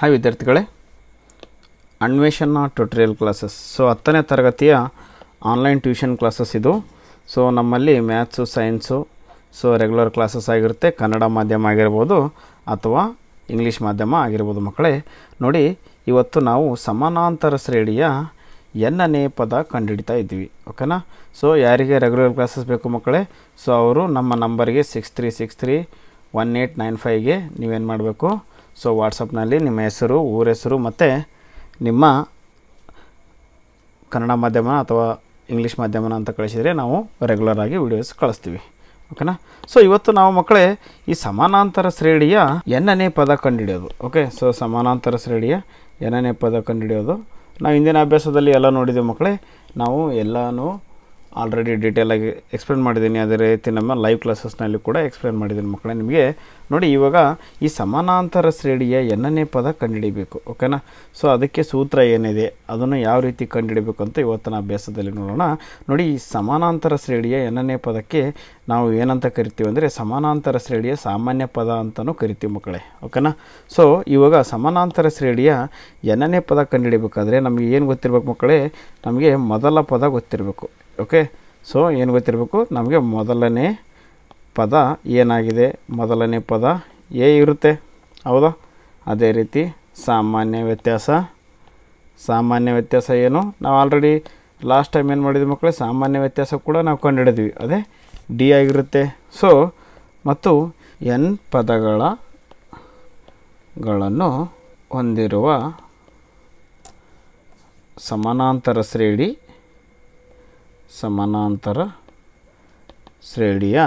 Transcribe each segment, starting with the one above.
Hi ವಿದ್ಯಾರ್ಥಿಗಳೇ ಅನ್ವೇಷಣ tutorial classes so ಹತ್ತನೇ ತರಗತಿಯ ಆನ್ಲೈನ್ ಟ್ಯೂಷನ್ ಕ್ಲಾಸಸ್ ಇದು ಸೊ ನಮ್ಮಲ್ಲಿ maths science so regular classes ಆಗಿರುತ್ತೆ ಕನ್ನಡ ಮಾಧ್ಯಮ ಆಗಿರ್ಬೋದು ಅಥವಾ ಇಂಗ್ಲೀಷ್ ಮಾಧ್ಯಮ ಆಗಿರ್ಬೋದು ಮಕ್ಕಳೇ ನೋಡಿ ಇವತ್ತು ನಾವು ಸಮಾನಾಂತರ ಶ್ರೇಣಿಯ ಎನ್ನನೇ ಪದ ಕಂಡುಹಿಡಿತಾ ಇದ್ದೀವಿ ಓಕೆನಾ ಸೊ ಯಾರಿಗೆ ರೆಗ್ಯುಲರ್ ಕ್ಲಾಸಸ್ ಬೇಕು ಮಕ್ಕಳೇ ಸೊ ಅವರು ನಮ್ಮ ನಂಬರಿಗೆ six three six three one eight nine ಫೈವ್ಗೆ ನೀವೇನು ಮಾಡಬೇಕು ಸೊ ವಾಟ್ಸಪ್ನಲ್ಲಿ ನಿಮ್ಮ ಹೆಸರು ಊರ ಹೆಸರು ಮತ್ತು ನಿಮ್ಮ ಕನ್ನಡ ಮಾಧ್ಯಮ ಅಥವಾ ಇಂಗ್ಲೀಷ್ ಮಾಧ್ಯಮನ ಅಂತ ಕಳಿಸಿದರೆ ನಾವು ರೆಗ್ಯುಲರಾಗಿ ವಿಡಿಯೋಸ್ ಕಳಿಸ್ತೀವಿ ಓಕೆನಾ ಸೊ ಇವತ್ತು ನಾವು ಮಕ್ಕಳೇ ಈ ಸಮಾನಾಂತರ ಶ್ರೇಣಿಯ ಎನ್ನನೇ ಪದ ಕಂಡುಹಿಡಿಯೋದು ಓಕೆ ಸೊ ಸಮಾನಾಂತರ ಶ್ರೇಣಿಯ ಎನ್ನನೇ ಪದ ಕಂಡುಹಿಡಿಯೋದು ನಾವು ಹಿಂದಿನ ಅಭ್ಯಾಸದಲ್ಲಿ ಎಲ್ಲ ನೋಡಿದ್ದೀವಿ ಮಕ್ಕಳೇ ನಾವು ಎಲ್ಲನೂ ಆಲ್ರೆಡಿ ಆಗಿ ಎಕ್ಸ್ಪ್ಲೇನ್ ಮಾಡಿದ್ದೀನಿ ಅದೇ ರೀತಿ ನಮ್ಮ ಲೈವ್ ಕ್ಲಾಸಸ್ನಲ್ಲಿ ಕೂಡ ಎಕ್ಸ್ಪ್ಲೇನ್ ಮಾಡಿದ್ದೀನಿ ಮಕ್ಕಳೇ ನಿಮಗೆ ನೋಡಿ ಇವಾಗ ಈ ಸಮಾನಾಂತರ ಶ್ರೇಣಿಯ ಎನ್ನನೇ ಪದ ಕಂಡುಹಿಡಿಬೇಕು ಓಕೆನಾ ಸೊ ಅದಕ್ಕೆ ಸೂತ್ರ ಏನಿದೆ ಅದನ್ನು ಯಾವ ರೀತಿ ಕಂಡುಹಿಡಬೇಕು ಅಂತ ಇವತ್ತಿನ ಅಭ್ಯಾಸದಲ್ಲಿ ನೋಡೋಣ ನೋಡಿ ಈ ಸಮಾನಾಂತರ ಶ್ರೇಣಿಯ ಎನ್ನನೇ ಪದಕ್ಕೆ ನಾವು ಏನಂತ ಕರಿತೀವಿ ಅಂದರೆ ಸಮಾನಾಂತರ ಶ್ರೇಣಿಯ ಸಾಮಾನ್ಯ ಪದ ಅಂತಲೂ ಕರಿತೀವಿ ಮಕ್ಕಳೇ ಓಕೆನಾ ಸೊ ಇವಾಗ ಸಮಾನಾಂತರ ಶ್ರೇಣಿಯ ಎನ್ನನೇ ಪದ ಕಂಡುಹಿಡಬೇಕಾದ್ರೆ ನಮಗೆ ಏನು ಗೊತ್ತಿರಬೇಕು ಮಕ್ಕಳೇ ನಮಗೆ ಮೊದಲ ಪದ ಗೊತ್ತಿರಬೇಕು ಓಕೆ ಸೊ ಏನು ಗೊತ್ತಿರಬೇಕು ನಮಗೆ ಮೊದಲನೇ ಪದ ಏನಾಗಿದೆ ಮೊದಲನೇ ಪದ ಎ ಇರುತ್ತೆ ಹೌದಾ ಅದೇ ರೀತಿ ಸಾಮಾನ್ಯ ವ್ಯತ್ಯಾಸ ಸಾಮಾನ್ಯ ವ್ಯತ್ಯಾಸ ಏನು ನಾವು ಆಲ್ರೆಡಿ ಲಾಸ್ಟ್ ಟೈಮ್ ಏನು ಮಾಡಿದ್ವಿ ಮಕ್ಕಳೇ ಸಾಮಾನ್ಯ ವ್ಯತ್ಯಾಸ ಕೂಡ ನಾವು ಕಂಡುಹಿಡಿದ್ವಿ ಅದೇ ಡಿ ಆಗಿರುತ್ತೆ ಸೊ ಮತ್ತು ಎನ್ ಪದಗಳ ಗಳನ್ನು ಹೊಂದಿರುವ ಸಮಾನಾಂತರ ಶ್ರೇಣಿ ಸಮಾನಾಂತರ ಶ್ರೇಣಿಯ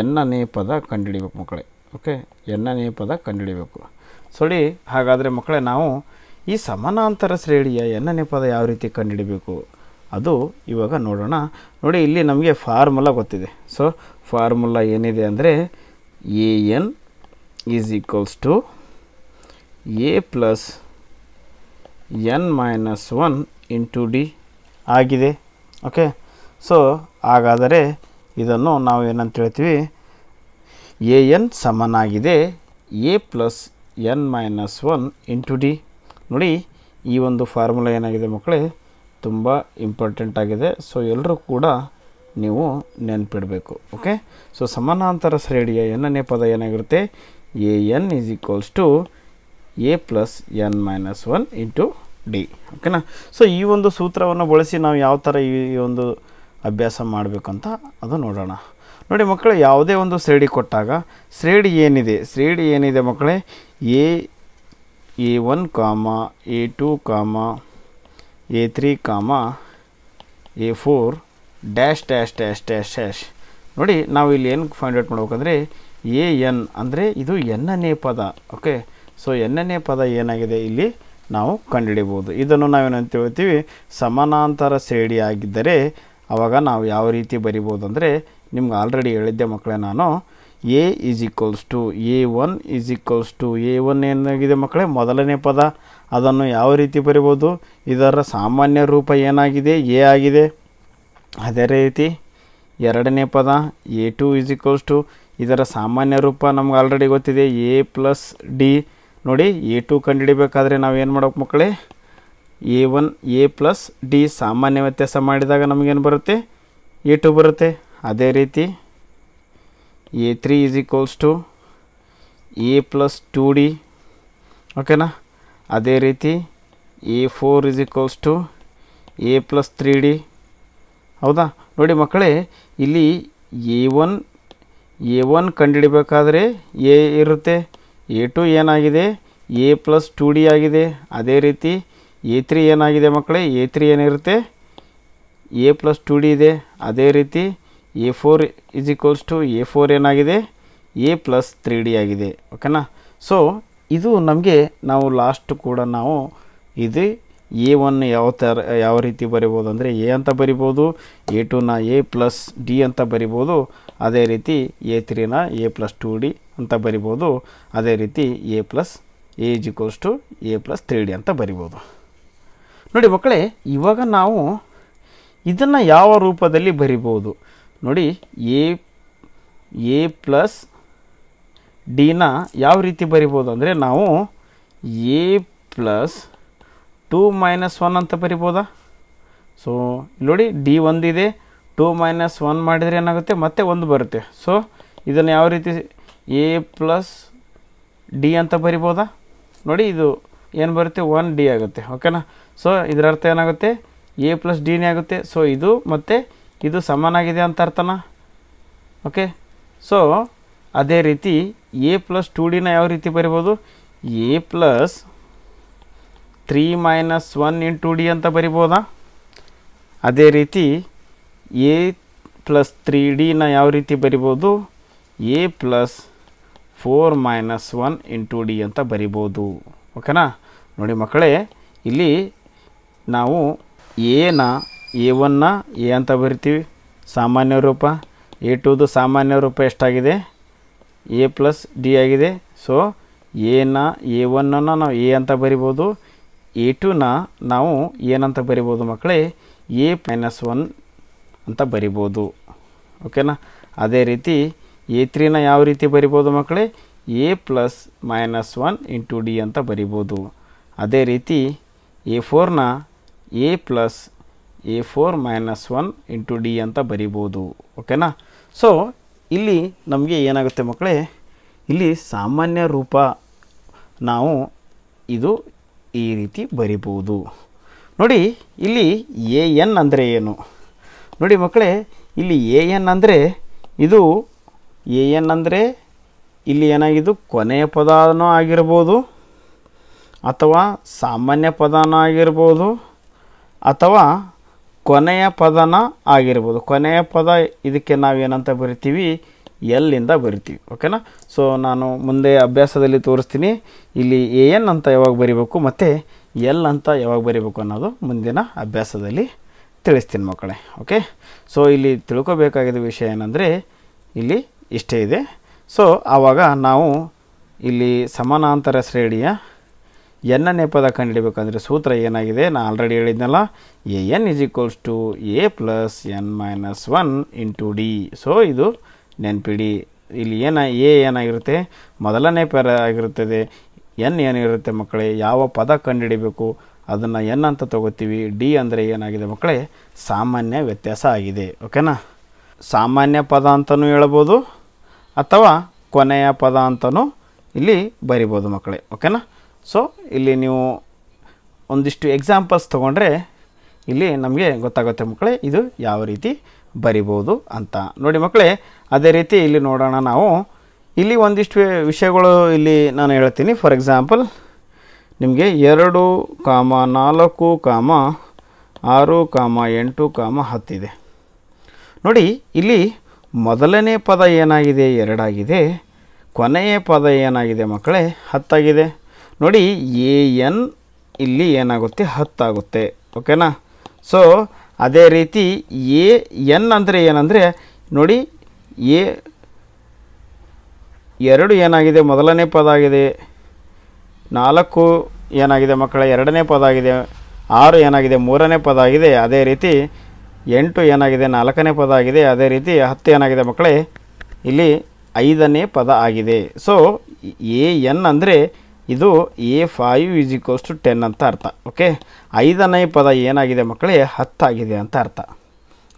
ಎನ್ನನೇ ಪದ ಕಂಡುಹಿಡಿಬೇಕು ಮಕ್ಕಳೇ ಓಕೆ ಎನ್ನನೇ ಪದ ಕಂಡುಹಿಡಿಬೇಕು ಸೊಳ್ಳಿ ಹಾಗಾದರೆ ಮಕ್ಕಳೇ ನಾವು ಈ ಸಮಾನಾಂತರ ಶ್ರೇಣಿಯ ಎನ್ನನೇ ಪದ ಯಾವ ರೀತಿ ಕಂಡುಹಿಡಿಬೇಕು ಅದು ಇವಾಗ ನೋಡೋಣ ನೋಡಿ ಇಲ್ಲಿ ನಮಗೆ ಫಾರ್ಮುಲಾ ಗೊತ್ತಿದೆ ಸೊ ಫಾರ್ಮುಲಾ ಏನಿದೆ ಅಂದರೆ a n is equals to a plus n minus one to d ಆಗಿದೆ ಓಕೆ ಸೊ ಹಾಗಾದರೆ ಇದನ್ನು ನಾವು ಏನಂತ ಹೇಳ್ತೀವಿ ಎ ಎನ್ ಸಮನಾಗಿದೆ a plus n minus one into d ನೋಡಿ ಈ ಒಂದು ಫಾರ್ಮುಲಾ ಏನಾಗಿದೆ ಮಕ್ಕಳೇ ತುಂಬ ಇಂಪಾರ್ಟೆಂಟ್ ಆಗಿದೆ ಸೊ ಎಲ್ಲರೂ ಕೂಡ ನೀವು ನೆನಪಿಡಬೇಕು ಓಕೆ ಸೊ ಸಮಾನಾಂತರ ಶ್ರೇಣಿಯ ಎನ್ನನೇ ಪದ ಏನಾಗಿರುತ್ತೆ a n is equals to a plus n minus one into d ಓಕೆನಾ ಸೊ ಈ ಒಂದು ಸೂತ್ರವನ್ನು ಬಳಸಿ ನಾವು ಯಾವ ಥರ ಈ ಒಂದು ಅಭ್ಯಾಸ ಮಾಡಬೇಕಂತ ಅದು ನೋಡೋಣ ನೋಡಿ ಮಕ್ಕಳು ಯಾವುದೇ ಒಂದು ಶ್ರೇಡಿ ಕೊಟ್ಟಾಗ ಶ್ರೇಡಿ ಏನಿದೆ ಶ್ರೇಡಿ ಏನಿದೆ ಮಕ್ಕಳೇ a a one comma a two comma a three comma a four dash dash dash dash dash ನೋಡಿ ನಾವು ಇಲ್ಲಿ ಏನು ಫೈಂಡ್ ಔಟ್ ಮಾಡ್ಬೇಕಂದ್ರೆ ಎ ಎನ್ ಅಂದರೆ ಇದು ಎನ್ನನೇ ಪದ ಓಕೆ ಸೊ ಎನ್ನನೇ ಪದ ಏನಾಗಿದೆ ಇಲ್ಲಿ ನಾವು ಕಂಡುಹಿಡಿಬೋದು ಇದನ್ನು ನಾವೇನಂತ ಹೇಳ್ತೀವಿ ಸಮಾನಾಂತರ ಸೇಡಿ ಆಗಿದ್ದರೆ ಆವಾಗ ನಾವು ಯಾವ ರೀತಿ ಬರಿಬೋದು ಅಂದರೆ ನಿಮ್ಗೆ ಆಲ್ರೆಡಿ ಹೇಳಿದ್ದೆ ಮಕ್ಕಳೇ ನಾನು a is equals to a one is equals to a one ಏನಾಗಿದೆ ಮಕ್ಕಳೇ ಮೊದಲನೇ ಪದ ಅದನ್ನು ಯಾವ ರೀತಿ ಬರಿಬೋದು ಇದರ ಸಾಮಾನ್ಯ ರೂಪ ಏನಾಗಿದೆ ಎ ಆಗಿದೆ ಅದೇ ರೀತಿ ಎರಡನೇ ಪದ a two is equals to ಇದರ ಸಾಮಾನ್ಯ ರೂಪ ನಮ್ಗೆ ಆಲ್ರೆಡಿ ಗೊತ್ತಿದೆ ಎ ಪ್ಲಸ್ ಡಿ ನೋಡಿ ಎ ಟು ಕಂಡುಹಿಡಿಬೇಕಾದ್ರೆ ನಾವೇನು ಮಾಡೋಕೆ ಮಕ್ಕಳೇ a one a plus d ಸಾಮಾನ್ಯ ವ್ಯತ್ಯಾಸ ಮಾಡಿದಾಗ ನಮಗೇನು ಬರುತ್ತೆ ಎ ಟು ಬರುತ್ತೆ ಅದೇ ರೀತಿ a three is equals to a plus two d ಓಕೆನಾ ಅದೇ ರೀತಿ a four is equals to a plus three d ಹೌದಾ ನೋಡಿ ಮಕ್ಕಳೇ ಇಲ್ಲಿ ಎ ಒನ್ ಎ ಒನ್ ಕಂಡುಹಿಡಬೇಕಾದ್ರೆ ಎ ಇರುತ್ತೆ ಎ ಟು ಏನಾಗಿದೆ ಎ ಪ್ಲಸ್ ಟು ಡಿ ಆಗಿದೆ ಅದೇ ರೀತಿ ಎ ತ್ರೀ ಏನಾಗಿದೆ ಮಕ್ಕಳೇ ಎ ತ್ರೀ ಏನಿರುತ್ತೆ ಎ ಪ್ಲಸ್ ಟು ಡಿ ಇದೆ ಅದೇ ರೀತಿ a four is equals to a four ಏನಾಗಿದೆ ಎ ಪ್ಲಸ್ ತ್ರೀ ಡಿ ಆಗಿದೆ ಓಕೆನಾ ಸೊ ಇದು ನಮಗೆ ನಾವು ಲಾಸ್ಟ್ ಕೂಡ ನಾವು ಇದು ಎ ಒನ್ ಯಾವ ಥರ ಯಾವ ರೀತಿ ಬರಿಬೋದು ಅಂದರೆ ಎ ಅಂತ ಬರಿಬೋದು ಎ ಟೂನ ಎ ಪ್ಲಸ್ ಡಿ ಅಂತ ಬರಿಬೋದು ಅದೇ ರೀತಿ ಎ ತ್ರೀನ ಎ ಪ್ಲಸ್ ಟು ಡಿ ಅಂತ ಬರಿಬೋದು ಅದೇ ರೀತಿ a plus a is equals to a plus three d ಅಂತ ಬರಿಬೋದು ನೋಡಿ ಮಕ್ಕಳೇ ಇವಾಗ ನಾವು ಇದನ್ನು ಯಾವ ರೂಪದಲ್ಲಿ ಬರಿಬೋದು ನೋಡಿ ಎ ಎ ಪ್ಲಸ್ ಡಿನ ಯಾವ ರೀತಿ ಬರಿಬೋದು ಅಂದರೆ ನಾವು a plus two minus one ಅಂತ ಬರಿಬೋದಾ ಸೊ ನೋಡಿ ಡಿ ಒಂದಿದೆ ಟೂ ಮೈನಸ್ ಒನ್ ಮಾಡಿದರೆ ಏನಾಗುತ್ತೆ ಮತ್ತೆ ಒಂದು ಬರುತ್ತೆ ಸೊ ಇದನ್ನು ಯಾವ ರೀತಿ ಎ ಪ್ಲಸ್ ಡಿ ಅಂತ ಬರಿಬೋದಾ ನೋಡಿ ಇದು ಏನು ಬರುತ್ತೆ ಒನ್ ಡಿ ಆಗುತ್ತೆ ಓಕೆನಾ ಸೊ ಇದರ ಅರ್ಥ ಏನಾಗುತ್ತೆ ಎ ಪ್ಲಸ್ ಡಿನೇ ಆಗುತ್ತೆ ಸೊ ಇದು ಮತ್ತು ಇದು ಸಮಾನಾಗಿದೆ ಅಂತ ಅರ್ಥನಾ ಓಕೆ ಸೊ ಅದೇ ರೀತಿ ಎ ಪ್ಲಸ್ ಟು ಡಿನ ಯಾವ ರೀತಿ ಬರಿಬೋದು a plus three minus one into d ಅಂತ ಬರಿಬೋದಾ ಅದೇ ರೀತಿ ಎ ಪ್ಲಸ್ ತ್ರೀ ಡಿನ ಯಾವ ರೀತಿ ಬರಿಬೋದು a plus four minus one into d ಅಂತ ಬರಿಬೋದು ಓಕೆನಾ ನೋಡಿ ಮಕ್ಕಳೇ ಇಲ್ಲಿ ನಾವು ಎನ ಎ ಒನ್ನ ಎ ಅಂತ ಬರಿತೀವಿ ಸಾಮಾನ್ಯ ರೂಪ ಎ ಟೂದು ಸಾಮಾನ್ಯ ರೂಪ ಎಷ್ಟಾಗಿದೆ ಎ ಪ್ಲಸ್ ಡಿ ಆಗಿದೆ ಸೊ ಎನ ಎ ಒನ್ನ ನಾವು ಎ ಅಂತ ಬರಿಬೋದು ಎ ಟೂನ ನಾವು ಏನಂತ ಬರಿಬೋದು ಮಕ್ಕಳೇ ಎ ಮೈನಸ್ ಒನ್ ಅಂತ ಬರಿಬೋದು ಓಕೆನಾ ಅದೇ ರೀತಿ ಎ ತ್ರೀನ ಯಾವ ರೀತಿ ಬರಿಬೋದು ಮಕ್ಕಳೇ a plus minus one into d ಅಂತ ಬರಿಬೋದು ಅದೇ ರೀತಿ ಎ ಫೋರ್ನ a plus a four minus one into d ಅಂತ ಬರಿಬೋದು ಓಕೆನಾ ಸೊ ಇಲ್ಲಿ ನಮಗೆ ಏನಾಗುತ್ತೆ ಮಕ್ಕಳೇ ಇಲ್ಲಿ ಸಾಮಾನ್ಯ ರೂಪ ನಾವು ಇದು ಈ ರೀತಿ ಬರಿಬೋದು ನೋಡಿ ಇಲ್ಲಿ ಎ ಎನ್ ಅಂದರೆ ಏನು ನೋಡಿ ಮಕ್ಕಳೇ ಇಲ್ಲಿ ಎ ಎನ್ ಅಂದರೆ ಇದು ಎ ಎನ್ ಅಂದರೆ ಇಲ್ಲಿ ಏನಾಗಿದ್ದು ಕೊನೆಯ ಪದನೂ ಆಗಿರ್ಬೋದು ಅಥವಾ ಸಾಮಾನ್ಯ ಪದನ ಆಗಿರ್ಬೋದು ಅಥವಾ ಕೊನೆಯ ಪದನ ಆಗಿರ್ಬೋದು ಕೊನೆಯ ಪದ ಇದಕ್ಕೆ ನಾವೇನಂತ ಬರಿತೀವಿ ಎಲ್ಲಿಂದ ಬರಿತೀವಿ ಓಕೆನಾ ಸೊ ನಾನು ಮುಂದೆ ಅಭ್ಯಾಸದಲ್ಲಿ ತೋರಿಸ್ತೀನಿ ಇಲ್ಲಿ ಎ ಎನ್ ಅಂತ ಯಾವಾಗ ಬರಿಬೇಕು ಮತ್ತು ಎಲ್ ಅಂತ ಯಾವಾಗ ಬರಿಬೇಕು ಅನ್ನೋದು ಮುಂದಿನ ಅಭ್ಯಾಸದಲ್ಲಿ ತಿಳಿಸ್ತೀನಿ ಮಕ್ಕಳೇ ಓಕೆ ಸೊ ಇಲ್ಲಿ ತಿಳ್ಕೊಬೇಕಾಗಿದ್ದ ವಿಷಯ ಏನಂದರೆ ಇಲ್ಲಿ ಇಷ್ಟೇ ಇದೆ ಸೊ ಆವಾಗ ನಾವು ಇಲ್ಲಿ ಸಮಾನಾಂತರ ಶ್ರೇಣಿಯ ಎನ್ನನೇ ಪದ ಕಂಡುಹಿಡಬೇಕಂದ್ರೆ ಸೂತ್ರ ಏನಾಗಿದೆ ನಾನು ಆಲ್ರೆಡಿ ಹೇಳಿದ್ನಲ್ಲ a n is equals to a plus n minus one into d so ಇದು ನೆನ್ಪಿಡಿ ಇಲ್ಲಿ ಏನ ಎ ಏನಾಗಿರುತ್ತೆ ಮೊದಲನೇ ಪೇರ ಆಗಿರುತ್ತದೆ ಎನ್ ಏನಿರುತ್ತೆ ಮಕ್ಕಳೇ ಯಾವ ಪದ ಕಂಡುಹಿಡಿಬೇಕು ಅದನ್ನು ಎನ್ ಅಂತ ತಗೋತೀವಿ ಡಿ ಅಂದರೆ ಏನಾಗಿದೆ ಮಕ್ಕಳೇ ಸಾಮಾನ್ಯ ವ್ಯತ್ಯಾಸ ಆಗಿದೆ ಓಕೆನಾ ಸಾಮಾನ್ಯ ಪದ ಅಂತಲೂ ಹೇಳ್ಬೋದು ಅಥವಾ ಕೊನೆಯ ಪದ ಅಂತಲೂ ಇಲ್ಲಿ ಬರಿಬೋದು ಮಕ್ಕಳೇ ಓಕೆನಾ ಸೊ ಇಲ್ಲಿ ನೀವು ಒಂದಿಷ್ಟು ಎಕ್ಸಾಂಪಲ್ಸ್ ತೊಗೊಂಡ್ರೆ ಇಲ್ಲಿ ನಮಗೆ ಗೊತ್ತಾಗುತ್ತೆ ಮಕ್ಕಳೇ ಇದು ಯಾವ ರೀತಿ ಬರಿಬೋದು ಅಂತ ನೋಡಿ ಮಕ್ಕಳೇ ಅದೇ ರೀತಿ ಇಲ್ಲಿ ನೋಡೋಣ ನಾವು ಇಲ್ಲಿ ಒಂದಿಷ್ಟು ವಿಷಯಗಳು ಇಲ್ಲಿ ನಾನು ಹೇಳ್ತೀನಿ ಫಾರ್ ಎಕ್ಸಾಂಪಲ್ ನಿಮಗೆ ಎರಡು ಕಾಮ ನಾಲ್ಕು ಕಾಮ ಆರು ಕಾಮ ಎಂಟು ಕಾಮ ಹತ್ತಿದೆ ನೋಡಿ ಇಲ್ಲಿ ಮೊದಲನೇ ಪದ ಏನಾಗಿದೆ ಎರಡಾಗಿದೆ ಕೊನೆಯ ಪದ ಏನಾಗಿದೆ ಮಕ್ಕಳೇ ಹತ್ತಾಗಿದೆ ನೋಡಿ ಎ ಎನ್ ಇಲ್ಲಿ ಏನಾಗುತ್ತೆ ಹತ್ತಾಗುತ್ತೆ ಓಕೆನಾ ಸೊ ಅದೇ ರೀತಿ ಎ ಎನ್ ಅಂದರೆ ಏನಂದರೆ ನೋಡಿ ಎ ಎರಡು ಏನಾಗಿದೆ ಮೊದಲನೇ ಪದ ಆಗಿದೆ ನಾಲ್ಕು ಏನಾಗಿದೆ ಮಕ್ಕಳ ಎರಡನೇ ಪದ ಆಗಿದೆ ಆರು ಏನಾಗಿದೆ ಮೂರನೇ ಪದ ಆಗಿದೆ ಅದೇ ರೀತಿ ಎಂಟು ಏನಾಗಿದೆ ನಾಲ್ಕನೇ ಪದ ಆಗಿದೆ ಅದೇ ರೀತಿ ಹತ್ತು ಏನಾಗಿದೆ ಮಕ್ಕಳೇ ಇಲ್ಲಿ ಐದನೇ ಪದ ಆಗಿದೆ ಸೊ ಎ ಎನ್ ಅಂದರೆ ಇದು a five is to ten ಅಂತ ಅರ್ಥ ಓಕೆ ಐದನೇ ಪದ ಏನಾಗಿದೆ ಮಕ್ಕಳೇ ಹತ್ತಾಗಿದೆ ಅಂತ ಅರ್ಥ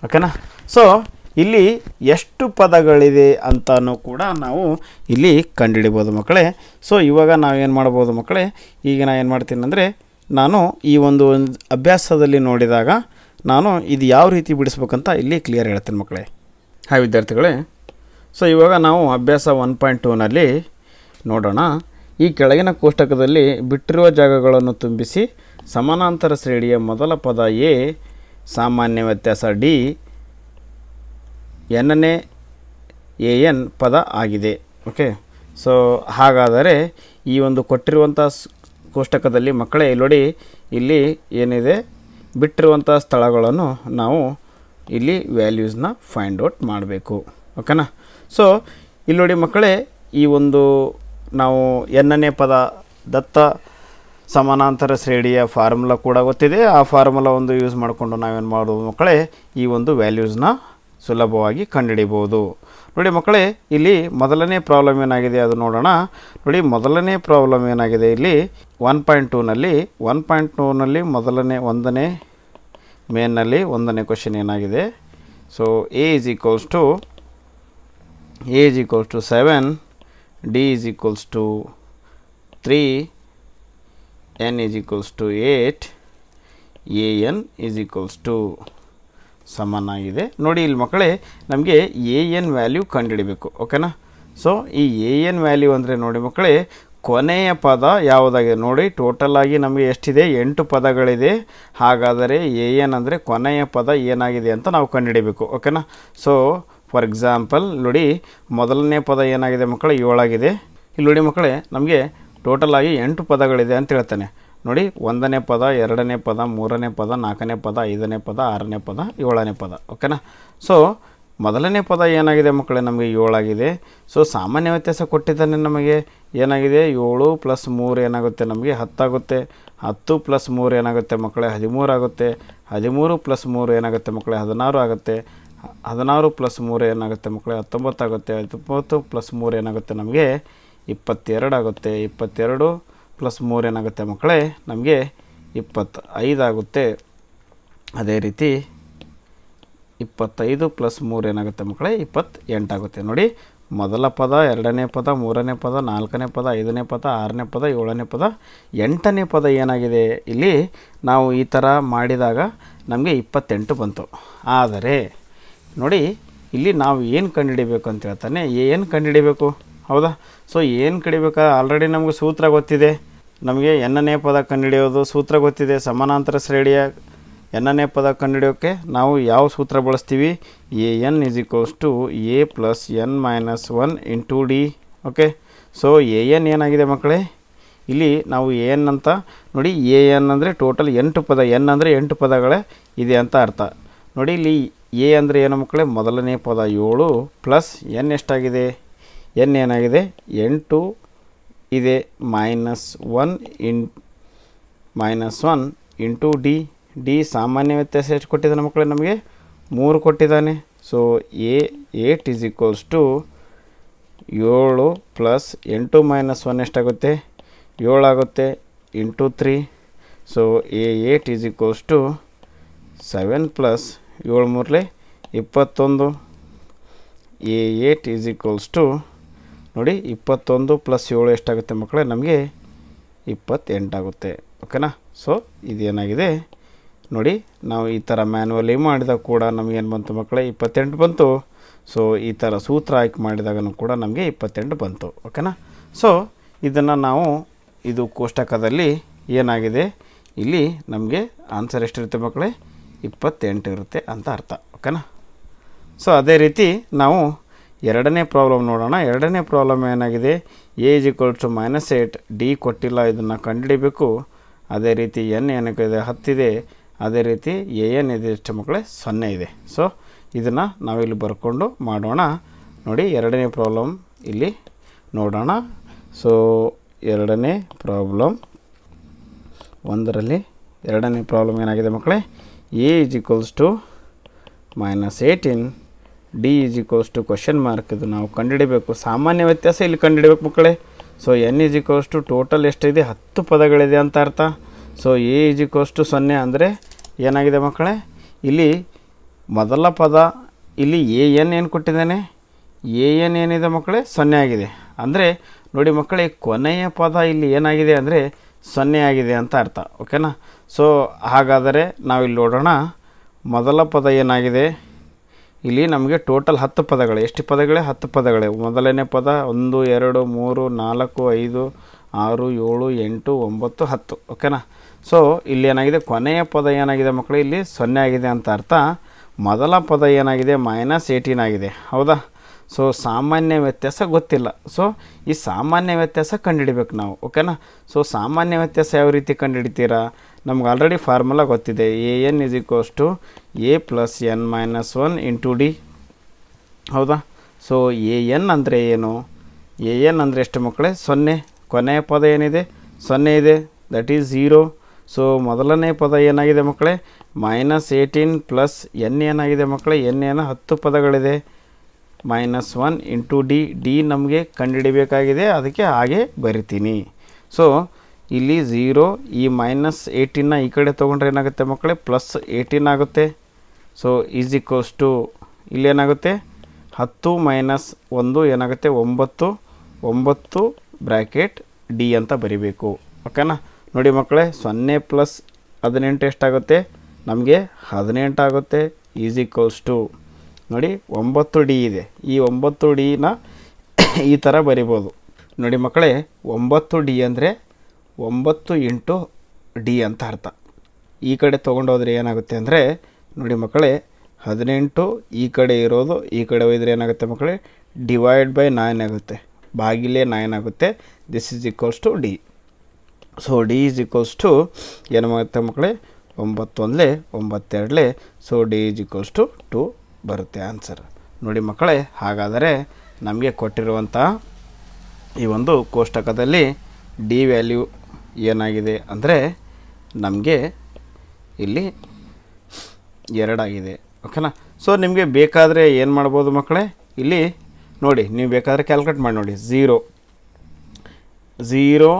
ಓಕೆನಾ ಸೊ ಇಲ್ಲಿ ಎಷ್ಟು ಪದಗಳಿದೆ ಅಂತಲೂ ಕೂಡ ನಾವು ಇಲ್ಲಿ ಕಂಡುಹಿಡಿಬೋದು ಮಕ್ಕಳೇ ಸೊ ಇವಾಗ ನಾವೇನು ಮಾಡ್ಬೋದು ಮಕ್ಕಳೇ ಈಗ ನಾನು ಏನು ಅಂದರೆ ನಾನು ಈ ಒಂದು ಒಂದು ಅಭ್ಯಾಸದಲ್ಲಿ ನೋಡಿದಾಗ ನಾನು ಇದು ಯಾವ ರೀತಿ ಬಿಡಿಸ್ಬೇಕಂತ ಇಲ್ಲಿ ಕ್ಲಿಯರ್ ಹೇಳ್ತೀನಿ ಮಕ್ಕಳೇ ಹಾಯ್ ವಿದ್ಯಾರ್ಥಿಗಳೇ ಸೊ ಇವಾಗ ನಾವು ಅಭ್ಯಾಸ ಒನ್ ಪಾಯಿಂಟ್ ಟೂನಲ್ಲಿ ನೋಡೋಣ ಈ ಕೆಳಗಿನ ಕೋಷ್ಟಕದಲ್ಲಿ ಬಿಟ್ಟಿರುವ ಜಾಗಗಳನ್ನು ತುಂಬಿಸಿ ಸಮಾನಾಂತರ ಶ್ರೇಣಿಯ ಮೊದಲ ಪದ ಎ ಸಾಮಾನ್ಯ ವ್ಯತ್ಯಾಸ ಡಿ ಎನ್ನೇ ಎ ಎನ್ ಪದ ಆಗಿದೆ ಓಕೆ ಸೊ ಹಾಗಾದರೆ ಈ ಒಂದು ಕೊಟ್ಟಿರುವಂಥ ಕೋಷ್ಟಕದಲ್ಲಿ ಮಕ್ಕಳೇ ನೋಡಿ ಇಲ್ಲಿ ಏನಿದೆ ಬಿಟ್ಟಿರುವಂಥ ಸ್ಥಳಗಳನ್ನು ನಾವು ಇಲ್ಲಿ ವ್ಯಾಲ್ಯೂಸ್ನ ಫೈಂಡ್ ಔಟ್ ಮಾಡಬೇಕು ಓಕೆನಾ ಸೊ ಇಲ್ಲಿ ಮಕ್ಕಳೇ ಈ ಒಂದು ನಾವು ಎನ್ನನೇ ಪದ ದತ್ತ ಸಮಾನಾಂತರ ಶ್ರೇಣಿಯ ಫಾರ್ಮುಲಾ ಕೂಡ ಗೊತ್ತಿದೆ ಆ ಫಾರ್ಮುಲಾ ಒಂದು ಯೂಸ್ ಮಾಡಿಕೊಂಡು ನಾವೇನು ಮಾಡೋದು ಮಕ್ಕಳೇ ಈ ಒಂದು ವ್ಯಾಲ್ಯೂಸ್ನ ಸುಲಭವಾಗಿ ಕಂಡುಹಿಡಿಬೋದು ನೋಡಿ ಮಕ್ಕಳೇ ಇಲ್ಲಿ ಮೊದಲನೇ ಪ್ರಾಬ್ಲಮ್ ಏನಾಗಿದೆ ಅದು ನೋಡೋಣ ನೋಡಿ ಮೊದಲನೇ ಪ್ರಾಬ್ಲಮ್ ಏನಾಗಿದೆ ಇಲ್ಲಿ ಒನ್ ಪಾಯಿಂಟ್ ಟೂನಲ್ಲಿ ಒನ್ ಪಾಯಿಂಟ್ ಟೂನಲ್ಲಿ ಮೊದಲನೇ ಒಂದನೇ ಮೇನ್ನಲ್ಲಿ ಒಂದನೇ ಕ್ವಶನ್ ಏನಾಗಿದೆ so a is equals to a is equals to seven d is equals to 3 n is equals to 8 a n is equals to ಸಮನಾಗಿದೆ ನೋಡಿ ಇಲ್ಲಿ ಮಕ್ಕಳೇ ನಮಗೆ ಎ ಎನ್ ವ್ಯಾಲ್ಯೂ ಕಂಡುಹಿಡಬೇಕು ಓಕೆನಾ ಸೊ ಈ ಎ ಎನ್ ವ್ಯಾಲ್ಯೂ ಅಂದರೆ ನೋಡಿ ಮಕ್ಕಳೇ ಕೊನೆಯ ಪದ ಯಾವುದಾಗಿದೆ ನೋಡಿ ಟೋಟಲ್ ಆಗಿ ನಮಗೆ ಎಷ್ಟಿದೆ ಎಂಟು ಪದಗಳಿದೆ ಹಾಗಾದರೆ ಎ ಎನ್ ಅಂದರೆ ಕೊನೆಯ ಪದ ಏನಾಗಿದೆ ಅಂತ ನಾವು ಕಂಡುಹಿಡಬೇಕು ಓಕೆನಾ ಸೊ ಫಾರ್ ಎಕ್ಸಾಂಪಲ್ ನೋಡಿ ಮೊದಲನೇ ಪದ ಏನಾಗಿದೆ ಮಕ್ಕಳು ಏಳಾಗಿದೆ ಇಲ್ಲಿ ನೋಡಿ ಮಕ್ಕಳೇ ನಮಗೆ ಟೋಟಲ್ ಆಗಿ ಎಂಟು ಪದಗಳಿದೆ ಅಂತ ಹೇಳ್ತಾನೆ ನೋಡಿ ಒಂದನೇ ಪದ ಎರಡನೇ ಪದ ಮೂರನೇ ಪದ ನಾಲ್ಕನೇ ಪದ ಐದನೇ ಪದ ಆರನೇ ಪದ ಏಳನೇ ಪದ ಓಕೆನಾ ಸೊ ಮೊದಲನೇ ಪದ ಏನಾಗಿದೆ ಮಕ್ಕಳೇ ನಮಗೆ ಏಳಾಗಿದೆ ಸೊ ಸಾಮಾನ್ಯ ವ್ಯತ್ಯಾಸ ಕೊಟ್ಟಿದ್ದಾನೆ ನಮಗೆ ಏನಾಗಿದೆ ಏಳು ಪ್ಲಸ್ ಮೂರು ಏನಾಗುತ್ತೆ ನಮಗೆ ಹತ್ತಾಗುತ್ತೆ ಹತ್ತು ಪ್ಲಸ್ ಮೂರು ಏನಾಗುತ್ತೆ ಮಕ್ಕಳೇ ಹದಿಮೂರು ಆಗುತ್ತೆ ಹದಿಮೂರು ಪ್ಲಸ್ ಮೂರು ಏನಾಗುತ್ತೆ ಮಕ್ಕಳೇ ಹದಿನಾರು ಆಗುತ್ತೆ ಹದಿನಾರು ಪ್ಲಸ್ ಮೂರು ಏನಾಗುತ್ತೆ ಮಕ್ಕಳೇ ಹತ್ತೊಂಬತ್ತಾಗುತ್ತೆ ಹತ್ತೊಂಬತ್ತು ಪ್ಲಸ್ ಮೂರು ಏನಾಗುತ್ತೆ ನಮಗೆ ಇಪ್ಪತ್ತೆರಡು ಆಗುತ್ತೆ ಇಪ್ಪತ್ತೆರಡು ಪ್ಲಸ್ ಮೂರು ಏನಾಗುತ್ತೆ ಮಕ್ಕಳೇ ನಮಗೆ ಇಪ್ಪತ್ತೈದಾಗುತ್ತೆ ಅದೇ ರೀತಿ ಇಪ್ಪತ್ತೈದು ಪ್ಲಸ್ ಮೂರು ಏನಾಗುತ್ತೆ ಮಕ್ಕಳೇ ಇಪ್ಪತ್ತೆಂಟಾಗುತ್ತೆ ನೋಡಿ ಮೊದಲ ಪದ ಎರಡನೇ ಪದ ಮೂರನೇ ಪದ ನಾಲ್ಕನೇ ಪದ ಐದನೇ ಪದ ಆರನೇ ಪದ ಏಳನೇ ಪದ ಎಂಟನೇ ಪದ ಏನಾಗಿದೆ ಇಲ್ಲಿ ನಾವು ಈ ಥರ ಮಾಡಿದಾಗ ನಮಗೆ ಇಪ್ಪತ್ತೆಂಟು ಬಂತು ಆದರೆ ನೋಡಿ ಇಲ್ಲಿ ನಾವು ಏನು ಕಂಡುಹಿಡಿಬೇಕು ಅಂತ ಹೇಳ್ತಾನೆ ಏನು ಕಂಡುಹಿಡಿಬೇಕು ಹೌದಾ ಸೊ ಏನು ಕಡಿಬೇಕಾ ಆಲ್ರೆಡಿ ನಮಗೆ ಸೂತ್ರ ಗೊತ್ತಿದೆ ನಮಗೆ ಎನ್ನನೇ ಪದ ಕಂಡುಹಿಡಿಯೋದು ಸೂತ್ರ ಗೊತ್ತಿದೆ ಸಮಾನಾಂತರ ಶ್ರೇಣಿಯ ಎನ್ನನೇ ಪದ ಕಂಡುಹಿಡಿಯೋಕ್ಕೆ ನಾವು ಯಾವ ಸೂತ್ರ ಬಳಸ್ತೀವಿ a n is equals to a plus n minus one into d okay so a n ಏನಾಗಿದೆ ಮಕ್ಕಳೇ ಇಲ್ಲಿ ನಾವು ಎ ಎನ್ ಅಂತ ನೋಡಿ ಎ ಎನ್ ಅಂದರೆ ಟೋಟಲ್ ಎಂಟು ಪದ ಎನ್ ಅಂದರೆ ಎಂಟು ಪದಗಳೇ ಇದೆ ಅಂತ ಅರ್ಥ ನೋಡಿ ಇಲ್ಲಿ ಎ ಅಂದರೆ ಏನು ಮಕ್ಕಳೇ ಮೊದಲನೇ ಪದ ಏಳು ಪ್ಲಸ್ ಎನ್ ಎಷ್ಟಾಗಿದೆ ಎನ್ ಏನಾಗಿದೆ ಎಂಟು ಇದೆ minus one n minus one into d d ಸಾಮಾನ್ಯ ವ್ಯತ್ಯಾಸ ಎಷ್ಟು ಕೊಟ್ಟಿದ್ದಾನೆ ಮಕ್ಕಳೇ ನಮಗೆ ಮೂರು ಕೊಟ್ಟಿದ್ದಾನೆ so a eight is equals to ಏಳು ಪ್ಲಸ್ ಎಂಟು ಮೈನಸ್ ಒನ್ ಎಷ್ಟಾಗುತ್ತೆ ಏಳಾಗುತ್ತೆ into three so a eight is equals to seven plus ಏಳು ಮೂರಲೆ ಇಪ್ಪತ್ತೊಂದು a eight is equals to ನೋಡಿ ಇಪ್ಪತ್ತೊಂದು ಪ್ಲಸ್ ಏಳು ಎಷ್ಟಾಗುತ್ತೆ ಮಕ್ಕಳೇ ನಮಗೆ ಇಪ್ಪತ್ತೆಂಟಾಗುತ್ತೆ ಓಕೆನಾ ಸೊ ಇದೇನಾಗಿದೆ ನೋಡಿ ನಾವು ಈ ಥರ ಮ್ಯಾನ್ಯಲಿ ಮಾಡಿದಾಗ ಕೂಡ ನಮಗೇನು ಬಂತು ಮಕ್ಕಳೇ ಇಪ್ಪತ್ತೆಂಟು ಬಂತು ಸೊ ಈ ಥರ ಸೂತ್ರ ಆಯ್ಕೆ ಮಾಡಿದಾಗೂ ಕೂಡ ನಮಗೆ ಇಪ್ಪತ್ತೆಂಟು ಬಂತು ಓಕೆನಾ ಸೊ ಇದನ್ನು ನಾವು ಇದು ಕೋಷ್ಟಕದಲ್ಲಿ ಏನಾಗಿದೆ ಇಲ್ಲಿ ನಮಗೆ ಆನ್ಸರ್ ಎಷ್ಟಿರುತ್ತೆ ಮಕ್ಕಳೇ ಇಪ್ಪತ್ತೆಂಟು ಇರುತ್ತೆ ಅಂತ ಅರ್ಥ ಓಕೆನಾ ಸೊ ಅದೇ ರೀತಿ ನಾವು ಎರಡನೇ ಪ್ರಾಬ್ಲಮ್ ನೋಡೋಣ ಎರಡನೇ ಪ್ರಾಬ್ಲಮ್ ಏನಾಗಿದೆ a is equal to minus eight d ಕೊಟ್ಟಿಲ್ಲ ಇದನ್ನು ಕಂಡುಹಿಡಿಬೇಕು ಅದೇ ರೀತಿ ಎನ್ ಏನಕ್ಕಿದೆ ಹತ್ತಿದೆ ಅದೇ ರೀತಿ ಎ ಎನ್ ಇದೆ ಎಷ್ಟು ಮಕ್ಕಳೇ ಸೊನ್ನೆ ಇದೆ ಸೊ ಇದನ್ನು ನಾವಿಲ್ಲಿ ಬರ್ಕೊಂಡು ಮಾಡೋಣ ನೋಡಿ ಎರಡನೇ ಪ್ರಾಬ್ಲಮ್ ಇಲ್ಲಿ ನೋಡೋಣ ಸೊ ಎರಡನೇ ಪ್ರಾಬ್ಲಮ್ ಒಂದರಲ್ಲಿ ಎರಡನೇ ಪ್ರಾಬ್ಲಮ್ ಏನಾಗಿದೆ ಮಕ್ಕಳೇ a is equals to minus eighteen d is equals to question mark ಇದು ನಾವು ಕಂಡುಹಿಡಬೇಕು ಸಾಮಾನ್ಯ ವ್ಯತ್ಯಾಸ ಇಲ್ಲಿ ಕಂಡುಹಿಡಬೇಕು ಮಕ್ಕಳೇ so n is equals to total ಎಷ್ಟಿದೆ ಹತ್ತು ಪದಗಳಿದೆ ಅಂತ ಅರ್ಥ ಸೊ ಎ ಈಸ್ ಈಕ್ವಲ್ಸ್ ಸೊನ್ನೆ ಅಂದರೆ ಏನಾಗಿದೆ ಮಕ್ಕಳೇ ಇಲ್ಲಿ ಮೊದಲ ಪದ ಇಲ್ಲಿ ಎ ಎನ್ ಏನು ಕೊಟ್ಟಿದ್ದಾನೆ ಎ ಎನ್ ಏನಿದೆ ಮಕ್ಕಳೇ ಸೊನ್ನೆ ಆಗಿದೆ ಅಂದರೆ ನೋಡಿ ಮಕ್ಕಳೇ ಕೊನೆಯ ಪದ ಇಲ್ಲಿ ಏನಾಗಿದೆ ಅಂದರೆ ಸೊನ್ನೆ ಆಗಿದೆ ಅಂತ ಅರ್ಥ ಓಕೆನಾ ಸೊ ಹಾಗಾದರೆ ನಾವಿಲ್ಲಿ ನೋಡೋಣ ಮೊದಲ ಪದ ಏನಾಗಿದೆ ಇಲ್ಲಿ ನಮಗೆ ಟೋಟಲ್ ಹತ್ತು ಪದಗಳು ಎಷ್ಟು ಪದಗಳೇ ಹತ್ತು ಪದಗಳೇ ಮೊದಲನೇ ಪದ ಒಂದು ಎರಡು ಮೂರು ನಾಲ್ಕು ಐದು ಆರು ಏಳು ಎಂಟು ಒಂಬತ್ತು ಹತ್ತು ಓಕೆನಾ ಸೊ ಇಲ್ಲಿ ಏನಾಗಿದೆ ಕೊನೆಯ ಪದ ಏನಾಗಿದೆ ಮಕ್ಕಳು ಇಲ್ಲಿ ಸೊನ್ನೆ ಆಗಿದೆ ಅಂತ ಅರ್ಥ ಮೊದಲ ಪದ ಏನಾಗಿದೆ ಮೈನಸ್ ಏಯ್ಟೀನ್ ಆಗಿದೆ ಹೌದಾ ಸೊ ಸಾಮಾನ್ಯ ವ್ಯತ್ಯಾಸ ಗೊತ್ತಿಲ್ಲ ಸೊ ಈ ಸಾಮಾನ್ಯ ವ್ಯತ್ಯಾಸ ಕಂಡುಹಿಡಬೇಕು ನಾವು ಓಕೆನಾ ಸೊ ಸಾಮಾನ್ಯ ವ್ಯತ್ಯಾಸ ಯಾವ ರೀತಿ ಕಂಡುಹಿಡ್ತೀರಾ ನಮ್ಗೆ ಆಲ್ರೆಡಿ ಫಾರ್ಮುಲಾ ಗೊತ್ತಿದೆ a n is equals to a plus n minus one into d ಹೌದಾ ಸೊ ಎ ಎನ್ ಅಂದರೆ ಏನು ಎ ಎನ್ ಅಂದರೆ ಎಷ್ಟು ಮಕ್ಕಳೇ ಸೊನ್ನೆ ಕೊನೆಯ ಪದ ಏನಿದೆ ಸೊನ್ನೆ ಇದೆ ದಟ್ ಈಸ್ ಝೀರೋ ಸೊ ಮೊದಲನೇ ಪದ ಏನಾಗಿದೆ ಮಕ್ಕಳೇ ಮೈನಸ್ ಏಯ್ಟೀನ್ ಪ್ಲಸ್ ಎನ್ ಏನಾಗಿದೆ ಮಕ್ಕಳೇ ಎನ್ ಏನು ಹತ್ತು ಪದಗಳಿದೆ minus one into d d ನಮಗೆ ಕಂಡುಹಿಡಿಬೇಕಾಗಿದೆ ಅದಕ್ಕೆ ಹಾಗೆ ಬರಿತೀನಿ ಸೊ ಇಲ್ಲಿ ಝೀರೋ ಈ ಮೈನಸ್ ಏಯ್ಟೀನ ಈ ಕಡೆ ತೊಗೊಂಡ್ರೆ ಏನಾಗುತ್ತೆ ಮಕ್ಕಳೇ ಪ್ಲಸ್ ಏಯ್ಟೀನ್ ಆಗುತ್ತೆ ಸೊ ಈಸ್ ಈಕ್ವಲ್ಸ್ ಟು ಇಲ್ಲೇನಾಗುತ್ತೆ ಹತ್ತು ಮೈನಸ್ ಒಂದು ಏನಾಗುತ್ತೆ ಒಂಬತ್ತು ಒಂಬತ್ತು ಬ್ರ್ಯಾಕೆಟ್ ಡಿ ಅಂತ ಬರಿಬೇಕು ಓಕೆನಾ ನೋಡಿ ಮಕ್ಕಳೇ ಸೊನ್ನೆ ಪ್ಲಸ್ ಹದಿನೆಂಟು ಎಷ್ಟಾಗುತ್ತೆ ನಮಗೆ ಹದಿನೆಂಟು ಆಗುತ್ತೆ ಈಸ್ ಈಕ್ವಲ್ಸ್ ಟು ನೋಡಿ ಒಂಬತ್ತು ಡಿ ಇದೆ ಈ ಒಂಬತ್ತು ಡಿನ ಈ ಥರ ಬರಿಬೋದು ನೋಡಿ ಮಕ್ಕಳೇ ಒಂಬತ್ತು ಡಿ ಅಂದರೆ ಒಂಬತ್ತು ಇಂಟು ಡಿ ಅಂತ ಅರ್ಥ ಈ ಕಡೆ ತೊಗೊಂಡೋದ್ರೆ ಏನಾಗುತ್ತೆ ಅಂದರೆ ನೋಡಿ ಮಕ್ಕಳೇ ಹದಿನೆಂಟು ಈ ಕಡೆ ಇರೋದು ಈ ಕಡೆ ಒಯ್ದರೆ ಏನಾಗುತ್ತೆ ಮಕ್ಕಳೇ ಡಿವೈಡ್ ಬೈ ನೈನ್ ಆಗುತ್ತೆ ಬಾಗಿಲೇ ನೈನ್ ಆಗುತ್ತೆ this is equals to d so d is equals to ಏನಾಗುತ್ತೆ ಮಕ್ಕಳೇ ಒಂಬತ್ತೊಂದಲೇ ಒಂಬತ್ತೆರಡಲೇ so d is equals to two ಬರುತ್ತೆ ಆನ್ಸರ್ ನೋಡಿ ಮಕ್ಕಳೇ ಹಾಗಾದರೆ ನಮಗೆ ಕೊಟ್ಟಿರುವಂಥ ಈ ಒಂದು ಕೋಷ್ಟಕದಲ್ಲಿ ಡಿ ವ್ಯಾಲ್ಯೂ ಏನಾಗಿದೆ ಅಂದರೆ ನಮಗೆ ಇಲ್ಲಿ ಎರಡಾಗಿದೆ ಓಕೆನಾ ಸೊ ನಿಮಗೆ ಬೇಕಾದರೆ ಏನು ಮಾಡ್ಬೋದು ಮಕ್ಕಳೇ ಇಲ್ಲಿ ನೋಡಿ ನೀವು ಬೇಕಾದರೆ ಕ್ಯಾಲ್ಕುಲೇಟ್ ಮಾಡಿ ನೋಡಿ ಝೀರೋ ಝೀರೋ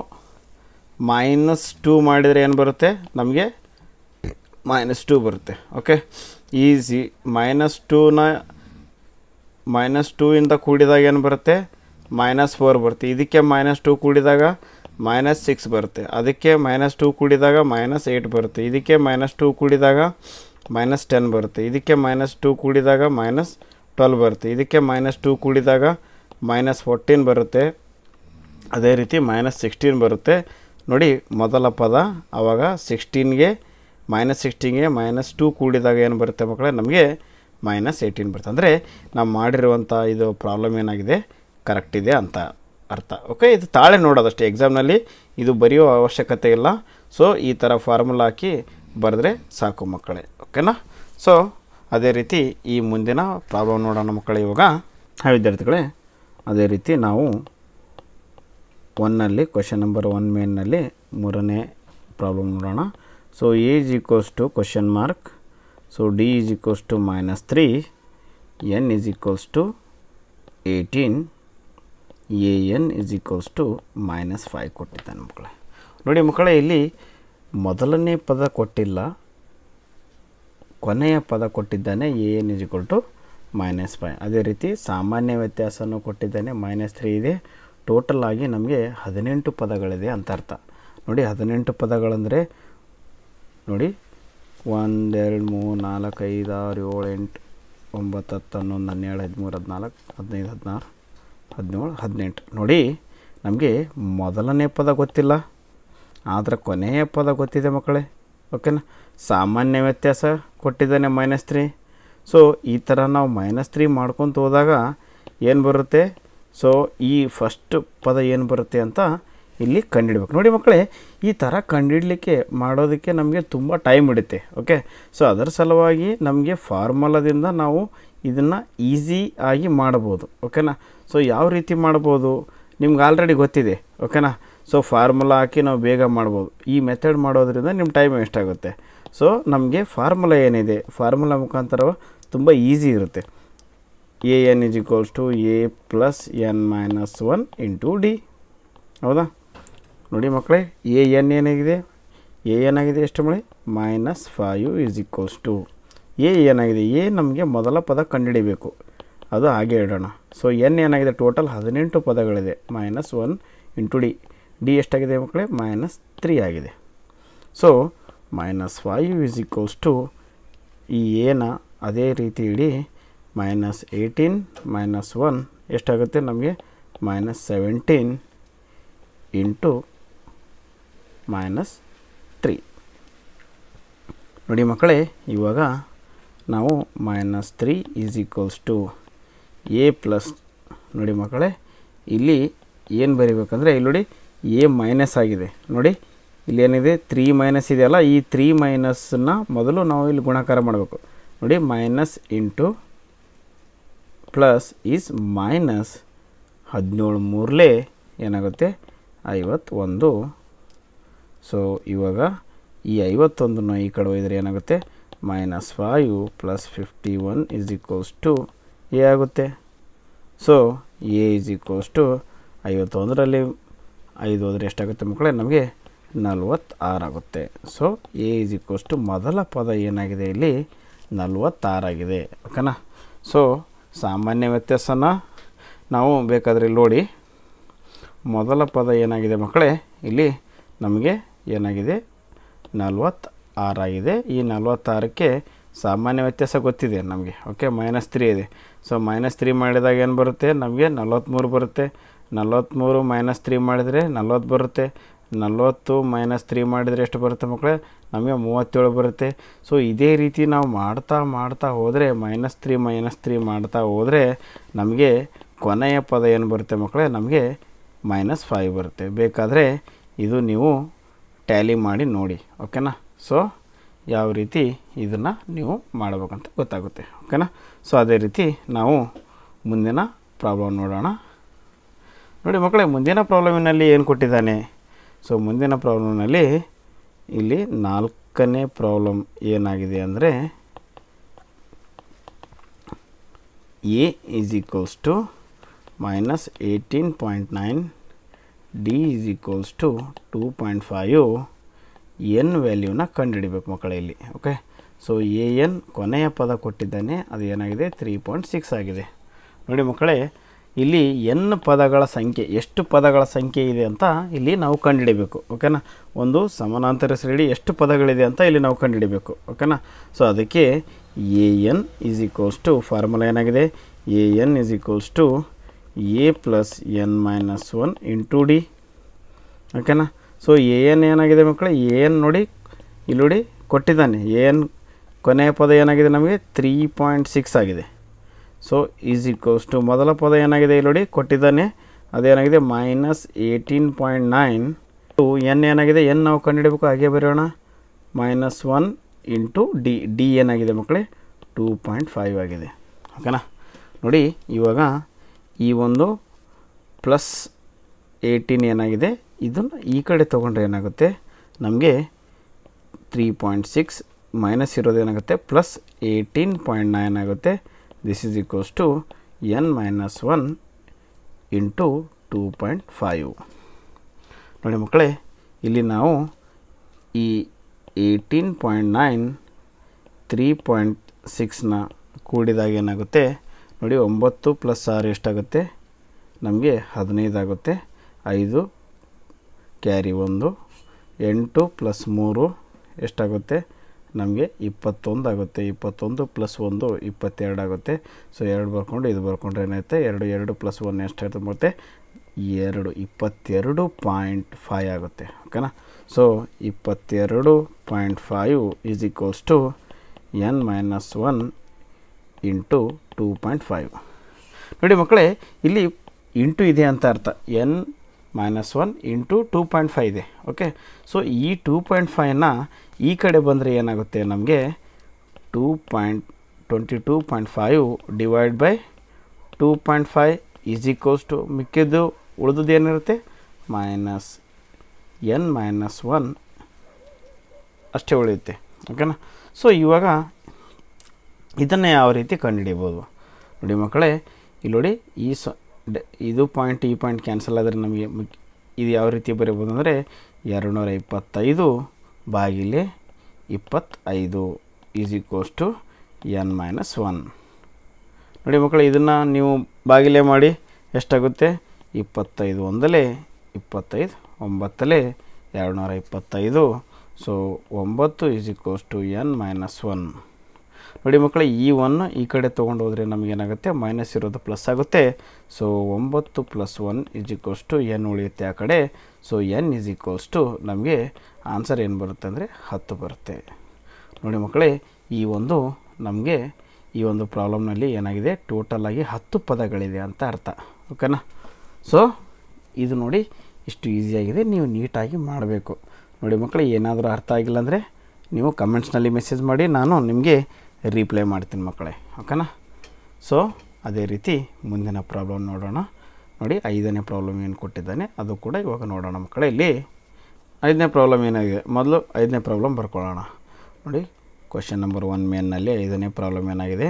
ಮೈನಸ್ ಟೂ ಮಾಡಿದರೆ ಏನು ಬರುತ್ತೆ ನಮಗೆ ಮೈನಸ್ ಟೂ ಬರುತ್ತೆ ಓಕೆ ಈಸಿ ಮೈನಸ್ ಟೂನ ಮೈನಸ್ ಟೂ ಇಂದ ಕೂಡಿದಾಗ ಏನು ಬರುತ್ತೆ ಮೈನಸ್ ಫೋರ್ ಬರುತ್ತೆ ಇದಕ್ಕೆ ಮೈನಸ್ ಟೂ ಕೂಡಿದಾಗ ಮೈನಸ್ ಸಿಕ್ಸ್ ಬರುತ್ತೆ ಅದಕ್ಕೆ ಮೈನಸ್ ಟೂ ಕೂಡಿದಾಗ ಮೈನಸ್ ಏಯ್ಟ್ ಬರುತ್ತೆ ಇದಕ್ಕೆ ಮೈನಸ್ ಟೂ ಕೂಡಿದಾಗ ಮೈನಸ್ ಟೆನ್ ಬರುತ್ತೆ ಇದಕ್ಕೆ ಮೈನಸ್ ಟೂ ಕೂಡಿದಾಗ ಮೈನಸ್ ಟ್ವೆಲ್ ಬರುತ್ತೆ ಇದಕ್ಕೆ ಮೈನಸ್ ಟೂ ಕೂಡಿದಾಗ ಮೈನಸ್ ಫೋರ್ಟೀನ್ ಬರುತ್ತೆ ಅದೇ ರೀತಿ ಮೈನಸ್ ಸಿಕ್ಸ್ಟೀನ್ ಬರುತ್ತೆ ನೋಡಿ ಮೊದಲ ಪದ ಆವಾಗ ಸಿಕ್ಸ್ಟೀನ್ಗೆ ಮೈನಸ್ ಸಿಕ್ಸ್ಟೀನ್ಗೆ ಮೈನಸ್ ಟೂ ಕೂಡಿದಾಗ ಏನು ಬರುತ್ತೆ ಮಕ್ಕಳೇ ನಮಗೆ ಮೈನಸ್ ಏಯ್ಟೀನ್ ಬರುತ್ತೆ ಅಂದರೆ ನಾವು ಮಾಡಿರುವಂಥ ಇದು ಪ್ರಾಬ್ಲಮ್ ಏನಾಗಿದೆ ಕರೆಕ್ಟ್ ಇದೆ ಅಂತ ಅರ್ಥ ಓಕೆ ಇದು ತಾಳೆ ನೋಡೋದಷ್ಟೇ ಎಕ್ಸಾಮ್ನಲ್ಲಿ ಇದು ಬರೆಯೋ ಅವಶ್ಯಕತೆ ಇಲ್ಲ ಸೊ ಈ ಥರ ಫಾರ್ಮುಲಾ ಹಾಕಿ ಬರೆದ್ರೆ ಸಾಕು ಮಕ್ಕಳೇ ಓಕೆನಾ ಸೊ ಅದೇ ರೀತಿ ಈ ಮುಂದಿನ ಪ್ರಾಬ್ಲಮ್ ನೋಡೋಣ ಮಕ್ಕಳು ಇವಾಗ ಹಾಂ ವಿದ್ಯಾರ್ಥಿಗಳೇ ಅದೇ ರೀತಿ ನಾವು ಒನ್ನಲ್ಲಿ ಕ್ವಶನ್ ನಂಬರ್ ಒನ್ ಮೇನ್ನಲ್ಲಿ ಮೂರನೇ ಪ್ರಾಬ್ಲಮ್ ನೋಡೋಣ So, a is equals to question mark. So, d is equals to minus 3, n is equals to 18, a n is equals to minus five ಕೊಟ್ಟಿದ್ದಾನೆ ಮಕ್ಕಳೇ ನೋಡಿ ಮಕ್ಕಳೇ ಇಲ್ಲಿ ಮೊದಲನೇ ಪದ ಕೊಟ್ಟಿಲ್ಲ ಕೊನೆಯ ಪದ ಕೊಟ್ಟಿದ್ದಾನೆ a n is equal to minus five ಅದೇ ರೀತಿ ಸಾಮಾನ್ಯ ವ್ಯತ್ಯಾಸನೂ ಕೊಟ್ಟಿದ್ದಾನೆ ಮೈನಸ್ ತ್ರೀ ಇದೆ ಟೋಟಲ್ ಆಗಿ ನಮಗೆ ಹದಿನೆಂಟು ಪದಗಳಿದೆ ಅಂತ ಅರ್ಥ ನೋಡಿ ಹದಿನೆಂಟು ಪದಗಳಂದರೆ ನೋಡಿ ಒಂದೆರಡು ಮೂರು ನಾಲ್ಕು ಐದು ಆರು ಏಳು ಎಂಟು ಒಂಬತ್ತು ಹತ್ತು ಹನ್ನೊಂದು ಹನ್ನೆರಡು ಹದಿಮೂರು ಹದಿನಾಲ್ಕು ಹದಿನೈದು ಹದಿನಾರು ಹದಿನೇಳು ಹದಿನೆಂಟು ನೋಡಿ ನಮಗೆ ಮೊದಲನೇ ಪದ ಗೊತ್ತಿಲ್ಲ ಆದರೆ ಕೊನೆಯ ಪದ ಗೊತ್ತಿದೆ ಮಕ್ಕಳೇ ಓಕೆನಾ ಸಾಮಾನ್ಯ ವ್ಯತ್ಯಾಸ ಕೊಟ್ಟಿದ್ದಾನೆ ಮೈನಸ್ ತ್ರೀ ಸೊ ಈ ಥರ ನಾವು ಮೈನಸ್ ತ್ರೀ ಮಾಡ್ಕೊತ ಹೋದಾಗ ಏನು ಬರುತ್ತೆ ಸೊ ಈ ಫಸ್ಟ್ ಪದ ಏನು ಬರುತ್ತೆ ಅಂತ ಇಲ್ಲಿ ಕಂಡಿಡ್ಬೇಕು ನೋಡಿ ಮಕ್ಕಳೇ ಈ ಥರ ಕಂಡಿಡಲಿಕ್ಕೆ ಮಾಡೋದಕ್ಕೆ ನಮಗೆ ತುಂಬ ಟೈಮ್ ಹಿಡಿತೆ ಓಕೆ ಸೊ ಅದರ ಸಲುವಾಗಿ ನಮಗೆ ಫಾರ್ಮುಲಾದಿಂದ ನಾವು ಇದನ್ನು ಈಸಿ ಆಗಿ ಮಾಡ್ಬೋದು ಓಕೆನಾ ಸೊ ಯಾವ ರೀತಿ ಮಾಡ್ಬೋದು ನಿಮ್ಗೆ ಆಲ್ರೆಡಿ ಗೊತ್ತಿದೆ ಓಕೆನಾ ಸೊ ಫಾರ್ಮುಲಾ ಹಾಕಿ ನಾವು ಬೇಗ ಮಾಡ್ಬೋದು ಈ ಮೆಥಡ್ ಮಾಡೋದ್ರಿಂದ ನಿಮ್ಮ ಟೈಮ್ ವೇಸ್ಟ್ ಆಗುತ್ತೆ ಸೊ ನಮಗೆ ಫಾರ್ಮುಲಾ ಏನಿದೆ ಫಾರ್ಮುಲಾ ಮುಖಾಂತರ ತುಂಬ ಈಸಿ ಇರುತ್ತೆ a n is equals to a plus n minus one into d ಹೌದಾ ನೋಡಿ ಮಕ್ಕಳೇ ಎ ಎನ್ ಏನಾಗಿದೆ ಎ ಏನಾಗಿದೆ ಎಷ್ಟು ಮಳೆ minus five is equals to a ಏನಾಗಿದೆ ಎ ನಮಗೆ ಮೊದಲ ಪದ ಕಂಡುಹಿಡಿಬೇಕು ಅದು ಹಾಗೆ ಇಡೋಣ ಸೊ ಎನ್ ಏನಾಗಿದೆ ಟೋಟಲ್ ಹದಿನೆಂಟು ಪದಗಳಿದೆ minus one into d d ಎಷ್ಟಾಗಿದೆ ಮಕ್ಕಳೇ ಮೈನಸ್ ತ್ರೀ ಆಗಿದೆ so minus five is equals to ಈ ಎನ ಅದೇ ರೀತಿ ಇಡೀ ಮೈನಸ್ ಏಯ್ಟೀನ್ ಮೈನಸ್ ಒನ್ ಎಷ್ಟಾಗುತ್ತೆ ನಮಗೆ minus seventeen into minus three ನೋಡಿ ಮಕ್ಕಳೇ ಇವಾಗ ನಾವು minus three is equals to a plus ನೋಡಿ ಮಕ್ಕಳೇ ಇಲ್ಲಿ ಏನು ಬರೀಬೇಕಂದ್ರೆ ಇಲ್ಲಿ ನೋಡಿ ಎ ಮೈನಸ್ ಆಗಿದೆ ನೋಡಿ ಇಲ್ಲಿ ಏನಿದೆ ತ್ರೀ ಮೈನಸ್ ಇದೆಯಲ್ಲ ಈ ತ್ರೀ ಮೈನಸ್ನ ಮೊದಲು ನಾವು ಇಲ್ಲಿ ಗುಣಾಕಾರ ಮಾಡಬೇಕು ನೋಡಿ minus into plus is minus ಹದಿನೇಳು ಮೂರಲೇ ಏನಾಗುತ್ತೆ ಐವತ್ತೊಂದು ಸೊ ಇವಾಗ ಈ ಐವತ್ತೊಂದನ್ನು ಈ ಕಡೆ ಒಯ್ದರೆ ಏನಾಗುತ್ತೆ minus five plus fifty one is equals to a ಆಗುತ್ತೆ so a is equals to ಐವತ್ತೊಂದರಲ್ಲಿ ಐದು ಹೋದರೆ ಎಷ್ಟಾಗುತ್ತೆ ಮಕ್ಕಳೇ ನಮಗೆ ನಲವತ್ತಾರಾಗುತ್ತೆ so a is equals to ಮೊದಲ ಪದ ಏನಾಗಿದೆ ಇಲ್ಲಿ ನಲವತ್ತಾರಾಗಿದೆ ಓಕೆನಾ ಸೊ ಸಾಮಾನ್ಯ ವ್ಯತ್ಯಾಸನ ನಾವು ಬೇಕಾದರೆ ನೋಡಿ ಮೊದಲ ಪದ ಏನಾಗಿದೆ ಮಕ್ಕಳೇ ಇಲ್ಲಿ ನಮಗೆ ಏನಾಗಿದೆ ನಲವತ್ತಾರಾಗಿದೆ ಈ ನಲವತ್ತಾರಕ್ಕೆ ಸಾಮಾನ್ಯ ವ್ಯತ್ಯಾಸ ಗೊತ್ತಿದೆ ನಮಗೆ ಓಕೆ ಮೈನಸ್ ತ್ರೀ ಇದೆ ಸೊ ಮೈನಸ್ ತ್ರೀ ಮಾಡಿದಾಗ ಏನು ಬರುತ್ತೆ ನಮಗೆ ನಲ್ವತ್ತ್ಮೂರು ಬರುತ್ತೆ ನಲ್ವತ್ತ್ಮೂರು ಮೈನಸ್ ತ್ರೀ ಮಾಡಿದರೆ ನಲ್ವತ್ತು ಬರುತ್ತೆ ನಲ್ವತ್ತು ಮೈನಸ್ ತ್ರೀ ಮಾಡಿದರೆ ಎಷ್ಟು ಬರುತ್ತೆ ಮಕ್ಕಳೇ ನಮಗೆ ಮೂವತ್ತೇಳು ಬರುತ್ತೆ ಸೊ ಇದೇ ರೀತಿ ನಾವು ಮಾಡ್ತಾ ಮಾಡ್ತಾ ಹೋದರೆ ಮೈನಸ್ ತ್ರೀ ಮೈನಸ್ ತ್ರೀ ಮಾಡ್ತಾ ಹೋದರೆ ನಮಗೆ ಕೊನೆಯ ಪದ ಏನು ಬರುತ್ತೆ ಮಕ್ಕಳೇ ನಮಗೆ ಮೈನಸ್ ಫೈವ್ ಬರುತ್ತೆ ಬೇಕಾದರೆ ಇದು ನೀವು ಟ್ಯಾಲಿ ಮಾಡಿ ನೋಡಿ ಓಕೆನಾ ಸೊ ಯಾವ ರೀತಿ ಇದನ್ನು ನೀವು ಮಾಡಬೇಕಂತ ಗೊತ್ತಾಗುತ್ತೆ ಓಕೆನಾ ಸೊ ಅದೇ ರೀತಿ ನಾವು ಮುಂದಿನ ಪ್ರಾಬ್ಲಮ್ ನೋಡೋಣ ನೋಡಿ ಮಕ್ಕಳೇ ಮುಂದಿನ ಪ್ರಾಬ್ಲಮಿನಲ್ಲಿ ಏನು ಕೊಟ್ಟಿದ್ದಾನೆ ಸೊ ಮುಂದಿನ ಪ್ರಾಬ್ಲಮ್ನಲ್ಲಿ ಇಲ್ಲಿ ನಾಲ್ಕನೇ ಪ್ರಾಬ್ಲಮ್ ಏನಾಗಿದೆ ಅಂದರೆ a is equals to minus eighteen point nine d is equals to two point five n ವ್ಯಾಲ್ಯೂನ ಕಂಡುಹಿಡಿಬೇಕು ಮಕ್ಕಳ ಇಲ್ಲಿ ಓಕೆ ಸೊ ಎ ಎನ್ ಕೊನೆಯ ಪದ ಕೊಟ್ಟಿದ್ದಾನೆ ಅದು ಏನಾಗಿದೆ ತ್ರೀ ಪಾಯಿಂಟ್ ಸಿಕ್ಸ್ ಆಗಿದೆ ನೋಡಿ ಮಕ್ಕಳೇ ಇಲ್ಲಿ ಎನ್ ಪದಗಳ ಸಂಖ್ಯೆ ಎಷ್ಟು ಪದಗಳ ಸಂಖ್ಯೆ ಇದೆ ಅಂತ ಇಲ್ಲಿ ನಾವು ಕಂಡುಹಿಡಿಬೇಕು ಓಕೆನಾ ಒಂದು ಸಮಾನಾಂತರ ಶ್ರೇಣಿ ಎಷ್ಟು ಪದಗಳಿದೆ ಅಂತ ಇಲ್ಲಿ ನಾವು ಕಂಡುಹಿಡಿಬೇಕು ಓಕೆನಾ ಸೊ ಅದಕ್ಕೆ a n is equals to formula ಏನಾಗಿದೆ a n is equals to a plus n minus one into d ಓಕೆನಾ ಸೊ ಎ ಎನ್ ಏನಾಗಿದೆ ಮಕ್ಕಳು ಎ ಎನ್ ನೋಡಿ ಇಲ್ಲಿ ಕೊಟ್ಟಿದ್ದಾನೆ ಎ ಎನ್ ಕೊನೆಯ ಪದ ಏನಾಗಿದೆ ನಮಗೆ ತ್ರೀ ಪಾಯಿಂಟ್ ಸಿಕ್ಸ್ ಆಗಿದೆ ಸೊ ಈಸ್ ಈಕ್ವಲ್ಸ್ ಟು ಮೊದಲ ಪದ ಏನಾಗಿದೆ ಇಲ್ಲಿ ಕೊಟ್ಟಿದ್ದಾನೆ ಅದೇನಾಗಿದೆ minus eighteen point nine to n ಏನಾಗಿದೆ ಎನ್ ನಾವು ಕಂಡುಹಿಡಬೇಕು ಹಾಗೆ ಬರೆಯೋಣ minus one into d d ಏನಾಗಿದೆ ಮಕ್ಕಳೇ ಟೂ ಪಾಯಿಂಟ್ ಫೈವ್ ಆಗಿದೆ ಓಕೆನಾ ನೋಡಿ ಇವಾಗ ಈ ಒಂದು ಪ್ಲಸ್ ಏಯ್ಟೀನ್ ಏನಾಗಿದೆ ಇದನ್ನು ಈ ಕಡೆ ತೊಗೊಂಡ್ರೆ ಏನಾಗುತ್ತೆ ನಮಗೆ ತ್ರೀ ಪಾಯಿಂಟ್ ಸಿಕ್ಸ್ ಮೈನಸ್ ಇರೋದೇನಾಗುತ್ತೆ ಪ್ಲಸ್ ಏಯ್ಟೀನ್ ಪಾಯಿಂಟ್ ನೈನ್ ಆಗುತ್ತೆ this is equals to n minus one into two point five ನೋಡಿ ಮಕ್ಕಳೇ ಇಲ್ಲಿ ನಾವು ಈ eighteen point nine three point ಸಿಕ್ಸ್ನ ಕೂಡಿದಾಗ ಏನಾಗುತ್ತೆ ನೋಡಿ ಒಂಬತ್ತು ಪ್ಲಸ್ ಆರು ಎಷ್ಟಾಗುತ್ತೆ ನಮಗೆ ಹದಿನೈದು ಆಗುತ್ತೆ ಐದು ಕ್ಯಾರಿ ಒಂದು ಎಂಟು ಪ್ಲಸ್ ಮೂರು ಎಷ್ಟಾಗುತ್ತೆ ನಮಗೆ ಇಪ್ಪತ್ತೊಂದು ಆಗುತ್ತೆ ಇಪ್ಪತ್ತೊಂದು ಪ್ಲಸ್ ಒಂದು ಇಪ್ಪತ್ತೆರಡು ಆಗುತ್ತೆ ಸೊ ಎರಡು ಬರ್ಕೊಂಡು ಇದು ಬರ್ಕೊಂಡ್ರೆ ಏನಾಗುತ್ತೆ ಎರಡು ಎರಡು ಪ್ಲಸ್ ಒನ್ ಎಷ್ಟಾಯ್ತು ಮತ್ತು ಎರಡು ಇಪ್ಪತ್ತೆರಡು ಪಾಯಿಂಟ್ ಫೈ ಆಗುತ್ತೆ ಓಕೆನಾ ಸೊ ಇಪ್ಪತ್ತೆರಡು point five is equals to n minus one into two point five ನೋಡಿ ಮಕ್ಕಳೇ ಇಲ್ಲಿ ಇಂಟು ಇದೆ ಅಂತ ಅರ್ಥ n minus one into two point five ಇದೆ ಓಕೆ ಸೊ ಈ ಟೂ ಪಾಯಿಂಟ್ ಫೈವ್ನ ಈ ಕಡೆ ಬಂದರೆ ಏನಾಗುತ್ತೆ ನಮಗೆ two point twenty two point five divide by two point five easy ಕೋಸ್ಟು ಮಿಕ್ಕಿದ್ದು ಉಳಿದದ್ದು ಏನಿರುತ್ತೆ ಮೈನಸ್ ಎನ್ ಮೈನಸ್ ಒನ್ ಅಷ್ಟೇ ಉಳಿಯುತ್ತೆ ಓಕೆನಾ ಸೊ ಇವಾಗ ಇದನ್ನು ಯಾವ ರೀತಿ ಕಂಡುಹಿಡಿಬೋದು ನೋಡಿ ಮಕ್ಕಳೇ ಇಲ್ಲಿ ನೋಡಿ ಈ ಸ ಇದು ಪಾಯಿಂಟ್ ಈ ಪಾಯಿಂಟ್ ಕ್ಯಾನ್ಸಲ್ ಆದರೆ ನಮಗೆ ಇದು ಯಾವ ರೀತಿ ಬರೀಬೋದು ಅಂದರೆ ಎರಡು ನೂರ ಇಪ್ಪತ್ತೈದು ಬಾಗಿಲೆ ಇಪ್ಪತ್ತೈದು is equals to n minus one ನೋಡಿ ಮಕ್ಕಳು ಇದನ್ನು ನೀವು ಬಾಗಿಲೇ ಮಾಡಿ ಎಷ್ಟಾಗುತ್ತೆ ಇಪ್ಪತ್ತೈದು ಒಂದಲೇ ಇಪ್ಪತ್ತೈದು ಒಂಬತ್ತಲೇ ಎರಡು ನೂರ ಇಪ್ಪತ್ತೈದು ಸೊ ಒಂಬತ್ತು is equals to n minus one ನೋಡಿ ಮಕ್ಕಳು ಈ ಒನ್ ಈ ಕಡೆ ತೊಗೊಂಡು ಹೋದರೆ ನಮಗೇನಾಗುತ್ತೆ ಮೈನಸ್ ಇರೋದು ಪ್ಲಸ್ ಆಗುತ್ತೆ ಸೊ ಒಂಬತ್ತು ಪ್ಲಸ್ ಒನ್ ಇಸ್ ಎನ್ ಉಳಿಯುತ್ತೆ ಆ ಕಡೆ ಸೊ ಎನ್ ಇಸ್ ನಮಗೆ ಆನ್ಸರ್ ಏನು ಬರುತ್ತೆ ಅಂದರೆ ಹತ್ತು ಬರುತ್ತೆ ನೋಡಿ ಮಕ್ಕಳೇ ಈ ಒಂದು ನಮಗೆ ಈ ಒಂದು ಪ್ರಾಬ್ಲಮ್ನಲ್ಲಿ ಏನಾಗಿದೆ ಟೋಟಲಾಗಿ ಹತ್ತು ಪದಗಳಿದೆ ಅಂತ ಅರ್ಥ ಓಕೆನಾ ಸೊ ಇದು ನೋಡಿ ಇಷ್ಟು ಈಸಿಯಾಗಿದೆ ನೀವು ನೀಟಾಗಿ ಮಾಡಬೇಕು ನೋಡಿ ಮಕ್ಕಳು ಏನಾದರೂ ಅರ್ಥ ಆಗಿಲ್ಲ ಅಂದರೆ ನೀವು ಕಮೆಂಟ್ಸ್ನಲ್ಲಿ ಮೆಸೇಜ್ ಮಾಡಿ ನಾನು ನಿಮಗೆ ರೀಪ್ಲೈ ಮಾಡ್ತೀನಿ ಮಕ್ಕಳೇ ಓಕೆನಾ ಸೊ ಅದೇ ರೀತಿ ಮುಂದಿನ ಪ್ರಾಬ್ಲಮ್ ನೋಡೋಣ ನೋಡಿ ಐದನೇ ಪ್ರಾಬ್ಲಮ್ ಏನು ಕೊಟ್ಟಿದ್ದಾನೆ ಅದು ಕೂಡ ಇವಾಗ ನೋಡೋಣ ಮಕ್ಕಳೇ ಇಲ್ಲಿ ಐದನೇ ಪ್ರಾಬ್ಲಮ್ ಏನಾಗಿದೆ ಮೊದಲು ಐದನೇ ಪ್ರಾಬ್ಲಮ್ ಬರ್ಕೊಳ್ಳೋಣ ನೋಡಿ ಕ್ವಶನ್ ನಂಬರ್ ಒನ್ ಮೇನ್ನಲ್ಲಿ ಐದನೇ ಪ್ರಾಬ್ಲಮ್ ಏನಾಗಿದೆ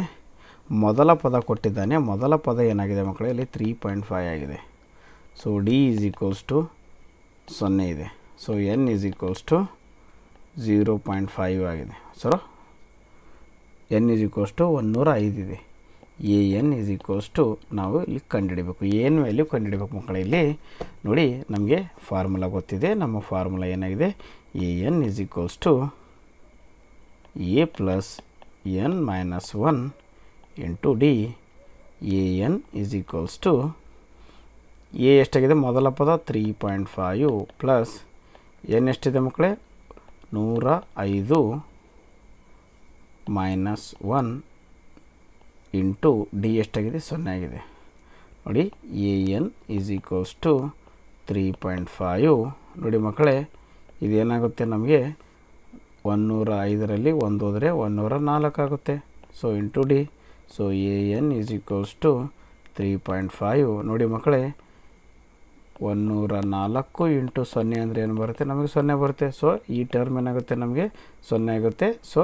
ಮೊದಲ ಪದ ಕೊಟ್ಟಿದ್ದಾನೆ ಮೊದಲ ಪದ ಏನಾಗಿದೆ ಮಕ್ಕಳೇ ಇಲ್ಲಿ ತ್ರೀ ಪಾಯಿಂಟ್ ಫೈವ್ ಆಗಿದೆ so d is equals to ಸೊನ್ನೆ ಇದೆ so n is equals to zero point five ಆಗಿದೆ sir n is equals to ಐದು ಇದೆ a n is equals to ನಾವು ಇಲ್ಲಿ ಕಂಡುಹಿಡಬೇಕು ಏನು ವ್ಯಾಲ್ಯೂ ಕಂಡುಹಿಡಬೇಕು ಮಕ್ಕಳು ಇಲ್ಲಿ ನೋಡಿ ನಮಗೆ ಫಾರ್ಮುಲಾ ಗೊತ್ತಿದೆ ನಮ್ಮ ಫಾರ್ಮುಲಾ ಏನಾಗಿದೆ a n is equals to a plus n minus one into d a n is equals to a ಎಷ್ಟಾಗಿದೆ ಮೊದಲ ಪದ three point five plus n ಎಷ್ಟಿದೆ ಮಕ್ಕಳೇ ನೂರ ಐದು ಮೈನಸ್ ಒನ್ ಇಂಟು ಡಿ ಎಷ್ಟಾಗಿದೆ ಸೊನ್ನೆ ಆಗಿದೆ ನೋಡಿ a n is equals to three point five ನೋಡಿ ಮಕ್ಕಳೇ ಇದೇನಾಗುತ್ತೆ ನಮಗೆ ಒನ್ನೂರ ಐದರಲ್ಲಿ ಒಂದು ಹೋದರೆ ಒನ್ನೂರ ನಾಲ್ಕು ಆಗುತ್ತೆ so into d so a n is equals to three point five ನೋಡಿ ಮಕ್ಕಳೇ ಒನ್ನೂರ ನಾಲ್ಕು ಇಂಟು ಸೊನ್ನೆ ಅಂದರೆ ಏನು ಬರುತ್ತೆ ನಮಗೆ ಸೊನ್ನೆ ಬರುತ್ತೆ ಸೊ ಈ ಟರ್ಮ್ ಏನಾಗುತ್ತೆ ನಮಗೆ ಸೊನ್ನೆ ಆಗುತ್ತೆ ಸೊ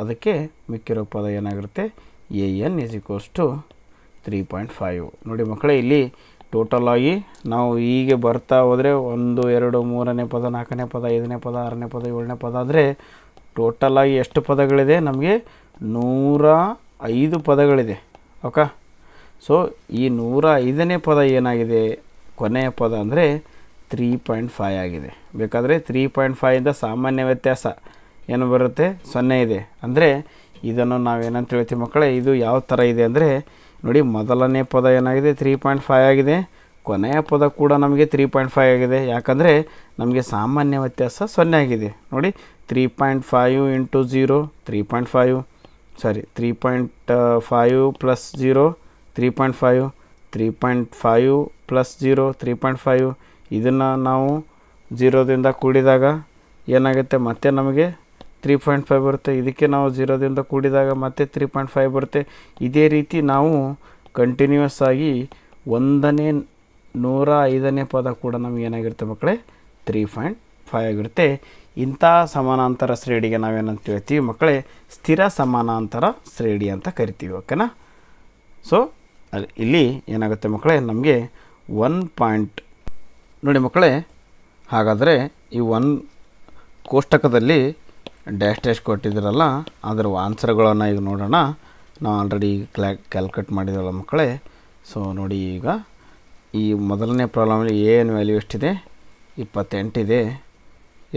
ಅದಕ್ಕೆ ಮಿಕ್ಕಿರೋ ಪದ ಏನಾಗಿರುತ್ತೆ a n is equals to three point five ನೋಡಿ ಮಕ್ಕಳೇ ಇಲ್ಲಿ ಟೋಟಲಾಗಿ ನಾವು ಹೀಗೆ ಬರ್ತಾ ಹೋದರೆ ಒಂದು ಎರಡು ಮೂರನೇ ಪದ ನಾಲ್ಕನೇ ಪದ ಐದನೇ ಪದ ಆರನೇ ಪದ ಏಳನೇ ಪದ ಆದರೆ ಟೋಟಲಾಗಿ ಎಷ್ಟು ಪದಗಳಿದೆ ನಮಗೆ ನೂರ ಐದು ಪದಗಳಿದೆ ಓಕೆ ಸೊ ಈ ನೂರ ಐದನೇ ಪದ ಏನಾಗಿದೆ ಕೊನೆಯ ಪದ ಅಂದರೆ ತ್ರೀ ಪಾಯಿಂಟ್ ಫೈ ಆಗಿದೆ ಬೇಕಾದರೆ ತ್ರೀ ಪಾಯಿಂಟ್ ಫೈವಿಂದ ಸಾಮಾನ್ಯ ವ್ಯತ್ಯಾಸ ಏನು ಬರುತ್ತೆ ಸೊನ್ನೆ ಇದೆ ಅಂದರೆ ಇದನ್ನು ನಾವೇನಂತ ಹೇಳ್ತೀವಿ ಮಕ್ಕಳೇ ಇದು ಯಾವ ಥರ ಇದೆ ಅಂದರೆ ನೋಡಿ ಮೊದಲನೇ ಪದ ಏನಾಗಿದೆ ತ್ರೀ ಪಾಯಿಂಟ್ ಫೈವ್ ಆಗಿದೆ ಕೊನೆಯ ಪದ ಕೂಡ ನಮಗೆ ತ್ರೀ ಪಾಯಿಂಟ್ ಫೈವ್ ಆಗಿದೆ ಯಾಕಂದರೆ ನಮಗೆ ಸಾಮಾನ್ಯ ವ್ಯತ್ಯಾಸ ಸೊನ್ನೆ ಆಗಿದೆ ನೋಡಿ three point five into zero three point five sorry three point five plus zero three point five three point five plus zero three point five ಇದನ್ನು ನಾವು ಜೀರೋದಿಂದ ಕೂಡಿದಾಗ ಏನಾಗುತ್ತೆ ಮತ್ತೆ ನಮಗೆ ತ್ರೀ ಪಾಯಿಂಟ್ ಫೈವ್ ಬರುತ್ತೆ ಇದಕ್ಕೆ ನಾವು ಜೀರೋದಿಂದ ಕೂಡಿದಾಗ ಮತ್ತೆ ತ್ರೀ ಪಾಯಿಂಟ್ ಫೈವ್ ಬರುತ್ತೆ ಇದೇ ರೀತಿ ನಾವು ಕಂಟಿನ್ಯೂಸ್ ಆಗಿ ಒಂದನೇ ನೂರ ಐದನೇ ಪದ ಕೂಡ ನಮ್ಗೆ ಏನಾಗಿರುತ್ತೆ ಮಕ್ಕಳೇ ತ್ರೀ ಪಾಯಿಂಟ್ ಫೈವ್ ಆಗಿರುತ್ತೆ ಇಂಥ ಸಮಾನಾಂತರ ಶ್ರೇಣಿಗೆ ನಾವೇನಂತ ಹೇಳ್ತೀವಿ ಮಕ್ಕಳೇ ಸ್ಥಿರ ಸಮಾನಾಂತರ ಶ್ರೇಣಿ ಅಂತ ಕರಿತೀವಿ ಓಕೆನಾ ಸೊ ಇಲ್ಲಿ ಏನಾಗುತ್ತೆ ಮಕ್ಕಳೇ ನಮಗೆ ಒನ್ ಪಾಯಿಂಟ್ ನೋಡಿ ಮಕ್ಕಳೇ ಹಾಗಾದರೆ ಈ ಒನ್ ಕೋಷ್ಟಕದಲ್ಲಿ ಡ್ಯಾಶ್ ಡ್ಯಾಶ್ ಕೊಟ್ಟಿದ್ದೀರಲ್ಲ ಅದರ ಆನ್ಸರ್ಗಳನ್ನು ಈಗ ನೋಡೋಣ ನಾವು ಆಲ್ರೆಡಿ ಕ್ಲಾ ಕ್ಯಾಲ್ಕುಲೇಟ್ ಮಾಡಿದ್ರಲ್ಲ ಮಕ್ಕಳೇ ಸೊ ನೋಡಿ ಈಗ ಈ ಮೊದಲನೇ ಪ್ರಾಬ್ಲಮಲ್ಲಿ ಎ ಏನು ವ್ಯಾಲ್ಯೂ ಎಷ್ಟಿದೆ ಇಪ್ಪತ್ತೆಂಟಿದೆ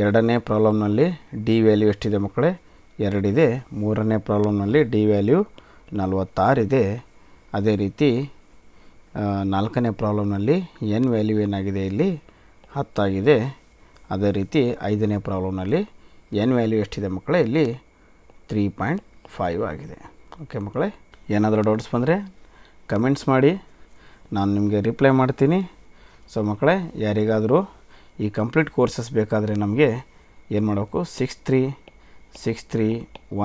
ಎರಡನೇ ಪ್ರಾಬ್ಲಮ್ನಲ್ಲಿ ಡಿ ವ್ಯಾಲ್ಯೂ ಎಷ್ಟಿದೆ ಮಕ್ಕಳೇ ಎರಡಿದೆ ಮೂರನೇ ಪ್ರಾಬ್ಲಮ್ನಲ್ಲಿ ಡಿ ವ್ಯಾಲ್ಯೂ ನಲವತ್ತಾರಿದೆ ಅದೇ ರೀತಿ ನಾಲ್ಕನೇ ಪ್ರಾಬ್ಲಮ್ನಲ್ಲಿ ಎನ್ ವ್ಯಾಲ್ಯೂ ಏನಾಗಿದೆ ಇಲ್ಲಿ ಹತ್ತಾಗಿದೆ ಅದೇ ರೀತಿ ಐದನೇ ಪ್ರಾಬ್ಲಮ್ನಲ್ಲಿ ಎನ್ ವ್ಯಾಲ್ಯೂ ಎಷ್ಟಿದೆ ಮಕ್ಕಳೇ ಇಲ್ಲಿ ತ್ರೀ ಪಾಯಿಂಟ್ ಫೈವ್ ಆಗಿದೆ ಓಕೆ ಮಕ್ಕಳೇ ಏನಾದರೂ ಡೌಟ್ಸ್ ಬಂದರೆ ಕಮೆಂಟ್ಸ್ ಮಾಡಿ ನಾನು ನಿಮಗೆ ರಿಪ್ಲೈ ಮಾಡ್ತೀನಿ ಸೊ ಮಕ್ಕಳೇ ಯಾರಿಗಾದರೂ ಈ ಕಂಪ್ಲೀಟ್ ಕೋರ್ಸಸ್ ಬೇಕಾದರೆ ನಮಗೆ ಏನು ಮಾಡಬೇಕು six three six three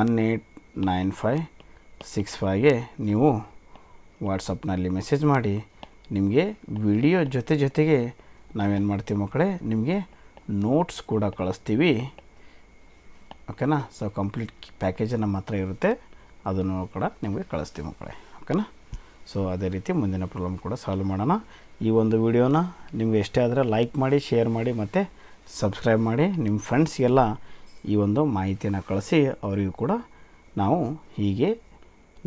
one eight nine five six ಫೈಗೆ ನೀವು ವಾಟ್ಸಪ್ನಲ್ಲಿ ಮೆಸೇಜ್ ಮಾಡಿ ನಿಮಗೆ ವಿಡಿಯೋ ಜೊತೆ ಜೊತೆಗೆ ನಾವೇನು ಮಾಡ್ತೀವಿ ಮಕ್ಕಳೇ ನಿಮಗೆ ನೋಟ್ಸ್ ಕೂಡ ಕಳಿಸ್ತೀವಿ ಓಕೆನಾ ಸೊ ಕಂಪ್ಲೀಟ್ ಪ್ಯಾಕೇಜ್ ನಮ್ಮ ಹತ್ರ ಇರುತ್ತೆ ಅದನ್ನು ಕೂಡ ನಿಮಗೆ ಕಳಿಸ್ತೀವಿ ಮಕ್ಕಳೇ ಓಕೆನಾ ಸೊ ಅದೇ ರೀತಿ ಮುಂದಿನ ಪ್ರಾಬ್ಲಮ್ ಕೂಡ ಸಾಲ್ವ್ ಮಾಡೋಣ ಈ ಒಂದು ವಿಡಿಯೋನ ನಿಮ್ಗೆ ಎಷ್ಟೇ ಆದರೆ ಲೈಕ್ ಮಾಡಿ ಶೇರ್ ಮಾಡಿ ಮತ್ತು ಸಬ್ಸ್ಕ್ರೈಬ್ ಮಾಡಿ ನಿಮ್ಮ ಫ್ರೆಂಡ್ಸ್ಗೆಲ್ಲ ಈ ಒಂದು ಮಾಹಿತಿನ ಕಳಿಸಿ ಅವರಿಗೂ ಕೂಡ ನಾವು ಹೀಗೆ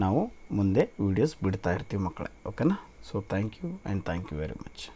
ನಾವು ಮುಂದೆ ವೀಡಿಯೋಸ್ ಬಿಡ್ತಾ ಇರ್ತೀವಿ ಮಕ್ಕಳೇ ಓಕೆನಾ so thank you and thank you very much